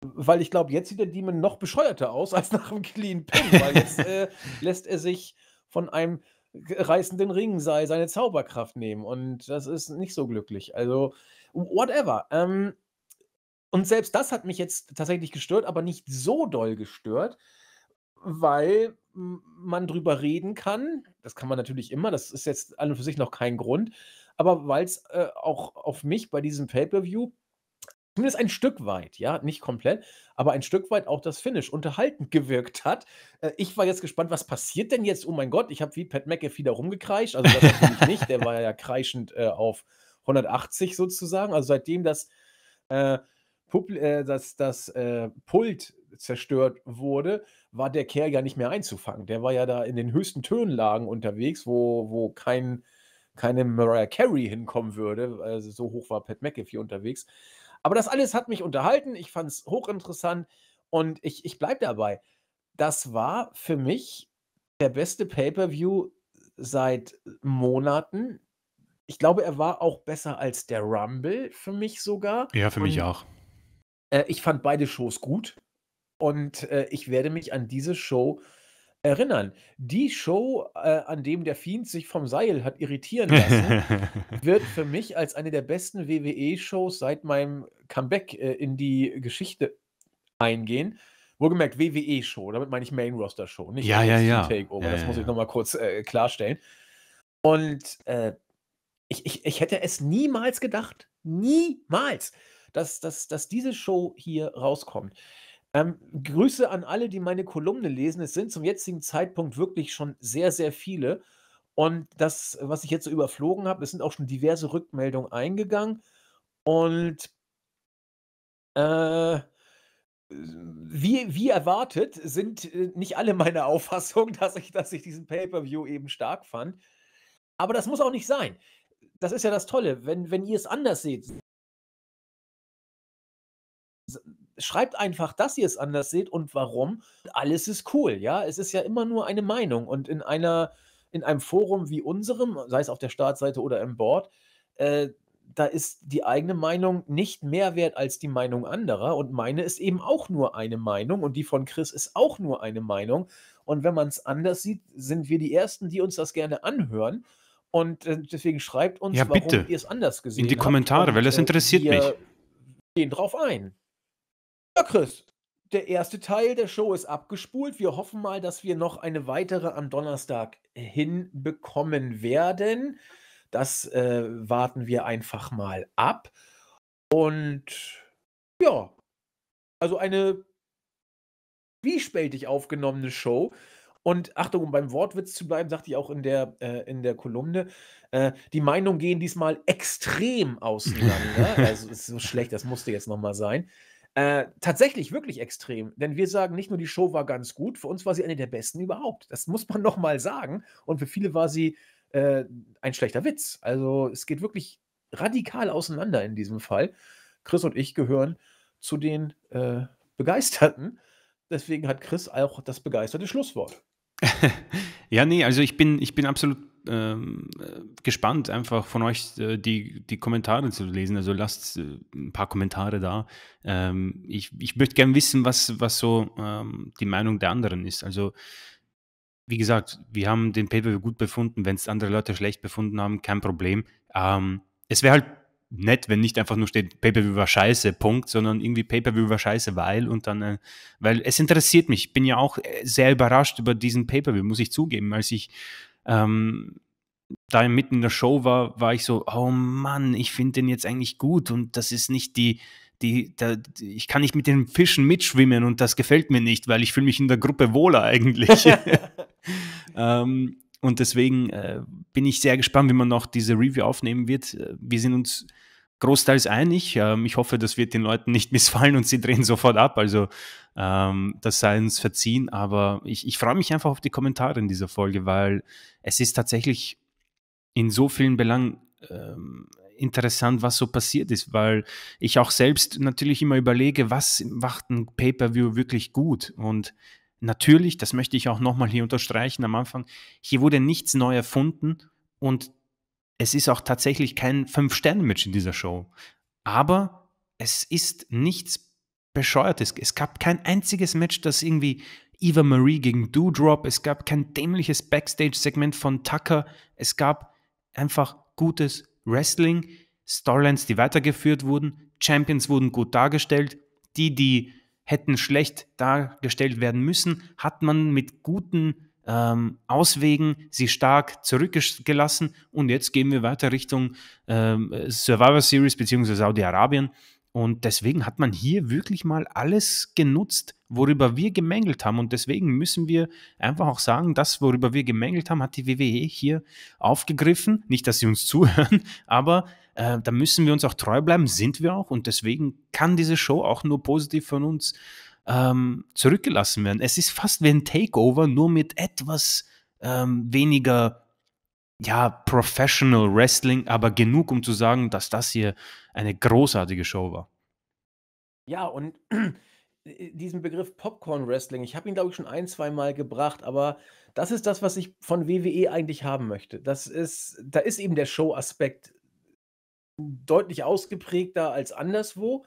weil ich glaube, jetzt sieht der Demon noch bescheuerter aus als nach dem Clean Pin, weil jetzt äh, lässt er sich von einem reißenden Ringseil seine Zauberkraft nehmen und das ist nicht so glücklich. Also, whatever. Ähm, und selbst das hat mich jetzt tatsächlich gestört, aber nicht so doll gestört, weil man drüber reden kann. Das kann man natürlich immer, das ist jetzt an und für sich noch kein Grund. Aber weil es äh, auch auf mich bei diesem Pay-Per-View zumindest ein Stück weit, ja, nicht komplett, aber ein Stück weit auch das Finish unterhaltend gewirkt hat. Äh, ich war jetzt gespannt, was passiert denn jetzt? Oh mein Gott, ich habe wie Pat McAfee da rumgekreischt, also das natürlich nicht, der war ja kreischend äh, auf 180 sozusagen, also seitdem das, äh, Publ äh, das, das äh, Pult zerstört wurde, war der Kerl ja nicht mehr einzufangen. Der war ja da in den höchsten Tönenlagen unterwegs, wo, wo kein, keine Mariah Carey hinkommen würde. Also so hoch war Pat McAfee unterwegs. Aber das alles hat mich unterhalten. Ich fand es hochinteressant und ich, ich bleibe dabei. Das war für mich der beste Pay-Per-View seit Monaten. Ich glaube, er war auch besser als der Rumble für mich sogar. Ja, für und, mich auch. Äh, ich fand beide Shows gut. Und äh, ich werde mich an diese Show erinnern. Die Show, äh, an dem der Fiend sich vom Seil hat irritieren lassen, wird für mich als eine der besten WWE-Shows seit meinem Comeback äh, in die Geschichte eingehen. Wohlgemerkt WWE-Show, damit meine ich Main-Roster-Show, nicht ja, ja, ja. Takeover. Ja, das muss ich nochmal kurz äh, klarstellen. Und äh, ich, ich, ich hätte es niemals gedacht, niemals, dass, dass, dass diese Show hier rauskommt. Ähm, Grüße an alle, die meine Kolumne lesen. Es sind zum jetzigen Zeitpunkt wirklich schon sehr, sehr viele. Und das, was ich jetzt so überflogen habe, es sind auch schon diverse Rückmeldungen eingegangen. Und äh, wie, wie erwartet, sind äh, nicht alle meiner Auffassung, dass ich, dass ich diesen Pay-Per-View eben stark fand. Aber das muss auch nicht sein. Das ist ja das Tolle. Wenn, wenn ihr es anders seht, schreibt einfach, dass ihr es anders seht und warum. Alles ist cool, ja. Es ist ja immer nur eine Meinung und in einer, in einem Forum wie unserem, sei es auf der Startseite oder im Board, äh, da ist die eigene Meinung nicht mehr wert als die Meinung anderer. Und meine ist eben auch nur eine Meinung und die von Chris ist auch nur eine Meinung. Und wenn man es anders sieht, sind wir die Ersten, die uns das gerne anhören. Und äh, deswegen schreibt uns, ja, warum ihr es anders gesehen habt. In die Kommentare, Und, weil das äh, interessiert äh, mich. Gehen drauf ein. Ja, Chris, der erste Teil der Show ist abgespult. Wir hoffen mal, dass wir noch eine weitere am Donnerstag hinbekommen werden. Das äh, warten wir einfach mal ab. Und ja, also eine zwiespältig aufgenommene Show. Und Achtung, um beim Wortwitz zu bleiben, sagte ich auch in der, äh, in der Kolumne, äh, die Meinungen gehen diesmal extrem auseinander. also es ist so schlecht, das musste jetzt nochmal sein. Äh, tatsächlich wirklich extrem, denn wir sagen nicht nur, die Show war ganz gut, für uns war sie eine der besten überhaupt. Das muss man nochmal sagen. Und für viele war sie äh, ein schlechter Witz. Also es geht wirklich radikal auseinander in diesem Fall. Chris und ich gehören zu den äh, Begeisterten. Deswegen hat Chris auch das begeisterte Schlusswort. ja, nee, also ich bin, ich bin absolut ähm, gespannt, einfach von euch äh, die, die Kommentare zu lesen. Also lasst äh, ein paar Kommentare da. Ähm, ich, ich möchte gerne wissen, was, was so ähm, die Meinung der anderen ist. Also, wie gesagt, wir haben den Paper gut befunden. Wenn es andere Leute schlecht befunden haben, kein Problem. Ähm, es wäre halt nett, wenn nicht einfach nur steht, Pay-Per-View war scheiße, Punkt, sondern irgendwie Pay-Per-View war scheiße, weil und dann, äh, weil es interessiert mich. Ich bin ja auch äh, sehr überrascht über diesen Pay-Per-View, muss ich zugeben, als ich ähm, da ich mitten in der Show war, war ich so, oh Mann, ich finde den jetzt eigentlich gut und das ist nicht die, die, da, ich kann nicht mit den Fischen mitschwimmen und das gefällt mir nicht, weil ich fühle mich in der Gruppe wohler eigentlich. ähm, und deswegen äh, bin ich sehr gespannt, wie man noch diese Review aufnehmen wird. Äh, wir sind uns großteils einig. Ähm, ich hoffe, das wird den Leuten nicht missfallen und sie drehen sofort ab. Also ähm, das sei uns verziehen. Aber ich, ich freue mich einfach auf die Kommentare in dieser Folge, weil es ist tatsächlich in so vielen Belangen ähm, interessant, was so passiert ist, weil ich auch selbst natürlich immer überlege, was macht ein Pay-per-view wirklich gut. Und natürlich, das möchte ich auch nochmal hier unterstreichen am Anfang, hier wurde nichts neu erfunden und es ist auch tatsächlich kein Fünf-Sterne-Match in dieser Show. Aber es ist nichts Bescheuertes. Es gab kein einziges Match, das irgendwie Eva Marie gegen Doudrop, es gab kein dämliches Backstage-Segment von Tucker, es gab einfach gutes Wrestling, Storylines, die weitergeführt wurden, Champions wurden gut dargestellt, die, die hätten schlecht dargestellt werden müssen, hat man mit guten ähm, Auswegen, sie stark zurückgelassen und jetzt gehen wir weiter Richtung ähm, Survivor Series bzw. Saudi-Arabien. Und deswegen hat man hier wirklich mal alles genutzt, worüber wir gemängelt haben. Und deswegen müssen wir einfach auch sagen, das, worüber wir gemängelt haben, hat die WWE hier aufgegriffen. Nicht, dass sie uns zuhören, aber äh, da müssen wir uns auch treu bleiben, sind wir auch. Und deswegen kann diese Show auch nur positiv von uns ähm, zurückgelassen werden. Es ist fast wie ein Takeover, nur mit etwas ähm, weniger ja, Professional Wrestling, aber genug, um zu sagen, dass das hier eine großartige Show war. Ja, und diesen Begriff Popcorn Wrestling, ich habe ihn, glaube ich, schon ein, zwei Mal gebracht, aber das ist das, was ich von WWE eigentlich haben möchte. Das ist, da ist eben der Show-Aspekt deutlich ausgeprägter als anderswo.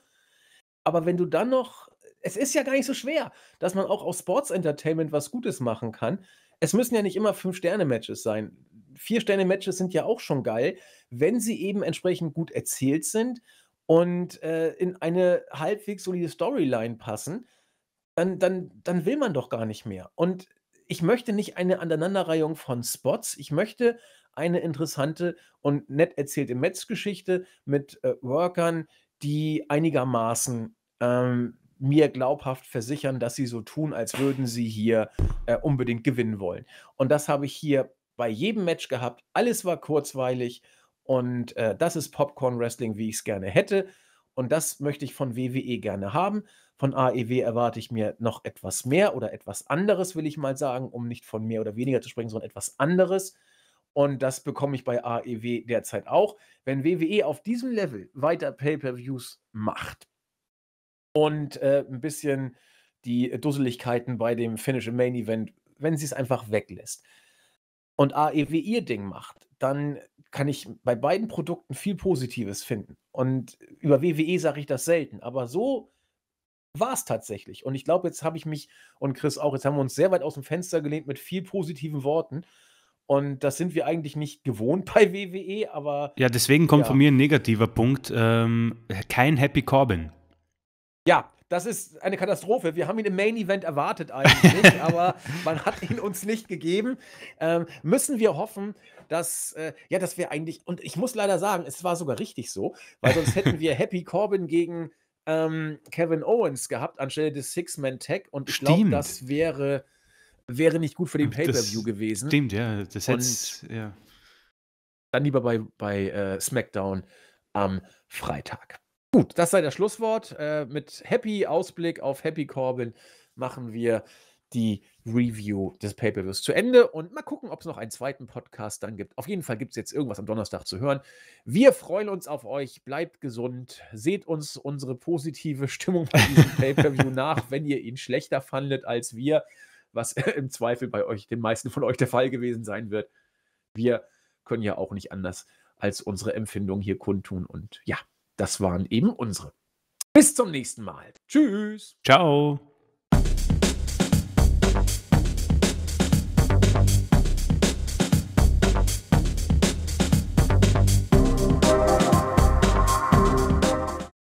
Aber wenn du dann noch es ist ja gar nicht so schwer, dass man auch aus Sports Entertainment was Gutes machen kann. Es müssen ja nicht immer Fünf-Sterne-Matches sein. Vier-Sterne-Matches sind ja auch schon geil, wenn sie eben entsprechend gut erzählt sind und äh, in eine halbwegs solide Storyline passen, dann, dann, dann will man doch gar nicht mehr. Und ich möchte nicht eine Aneinanderreihung von Spots. Ich möchte eine interessante und nett erzählte metz mit äh, Workern, die einigermaßen ähm, mir glaubhaft versichern, dass sie so tun, als würden sie hier äh, unbedingt gewinnen wollen. Und das habe ich hier bei jedem Match gehabt. Alles war kurzweilig und äh, das ist Popcorn Wrestling, wie ich es gerne hätte. Und das möchte ich von WWE gerne haben. Von AEW erwarte ich mir noch etwas mehr oder etwas anderes, will ich mal sagen, um nicht von mehr oder weniger zu sprechen, sondern etwas anderes. Und das bekomme ich bei AEW derzeit auch. Wenn WWE auf diesem Level weiter Pay-per-Views macht, und äh, ein bisschen die äh, Dusseligkeiten bei dem Finish im Main Event, wenn sie es einfach weglässt und AEW ihr Ding macht, dann kann ich bei beiden Produkten viel Positives finden. Und über WWE sage ich das selten, aber so war es tatsächlich. Und ich glaube, jetzt habe ich mich und Chris auch, jetzt haben wir uns sehr weit aus dem Fenster gelehnt mit viel positiven Worten. Und das sind wir eigentlich nicht gewohnt bei WWE, aber. Ja, deswegen kommt ja. von mir ein negativer Punkt. Ähm, kein Happy Corbin. Ja, das ist eine Katastrophe. Wir haben ihn im Main Event erwartet eigentlich, aber man hat ihn uns nicht gegeben. Ähm, müssen wir hoffen, dass, äh, ja, dass wir eigentlich, und ich muss leider sagen, es war sogar richtig so, weil sonst hätten wir Happy Corbin gegen ähm, Kevin Owens gehabt anstelle des six man tech und ich glaube, das wäre, wäre nicht gut für den Pay-Per-View gewesen. Stimmt, ja, das hätte ja. Dann lieber bei, bei äh, SmackDown am Freitag. Gut, das sei das Schlusswort. Äh, mit Happy Ausblick auf Happy Corbin machen wir die Review des Pay-Per-Views zu Ende und mal gucken, ob es noch einen zweiten Podcast dann gibt. Auf jeden Fall gibt es jetzt irgendwas am Donnerstag zu hören. Wir freuen uns auf euch. Bleibt gesund. Seht uns unsere positive Stimmung bei diesem Pay-Per-View nach, wenn ihr ihn schlechter fandet als wir, was im Zweifel bei euch, den meisten von euch der Fall gewesen sein wird. Wir können ja auch nicht anders als unsere Empfindung hier kundtun und ja, das waren eben unsere. Bis zum nächsten Mal. Tschüss. Ciao.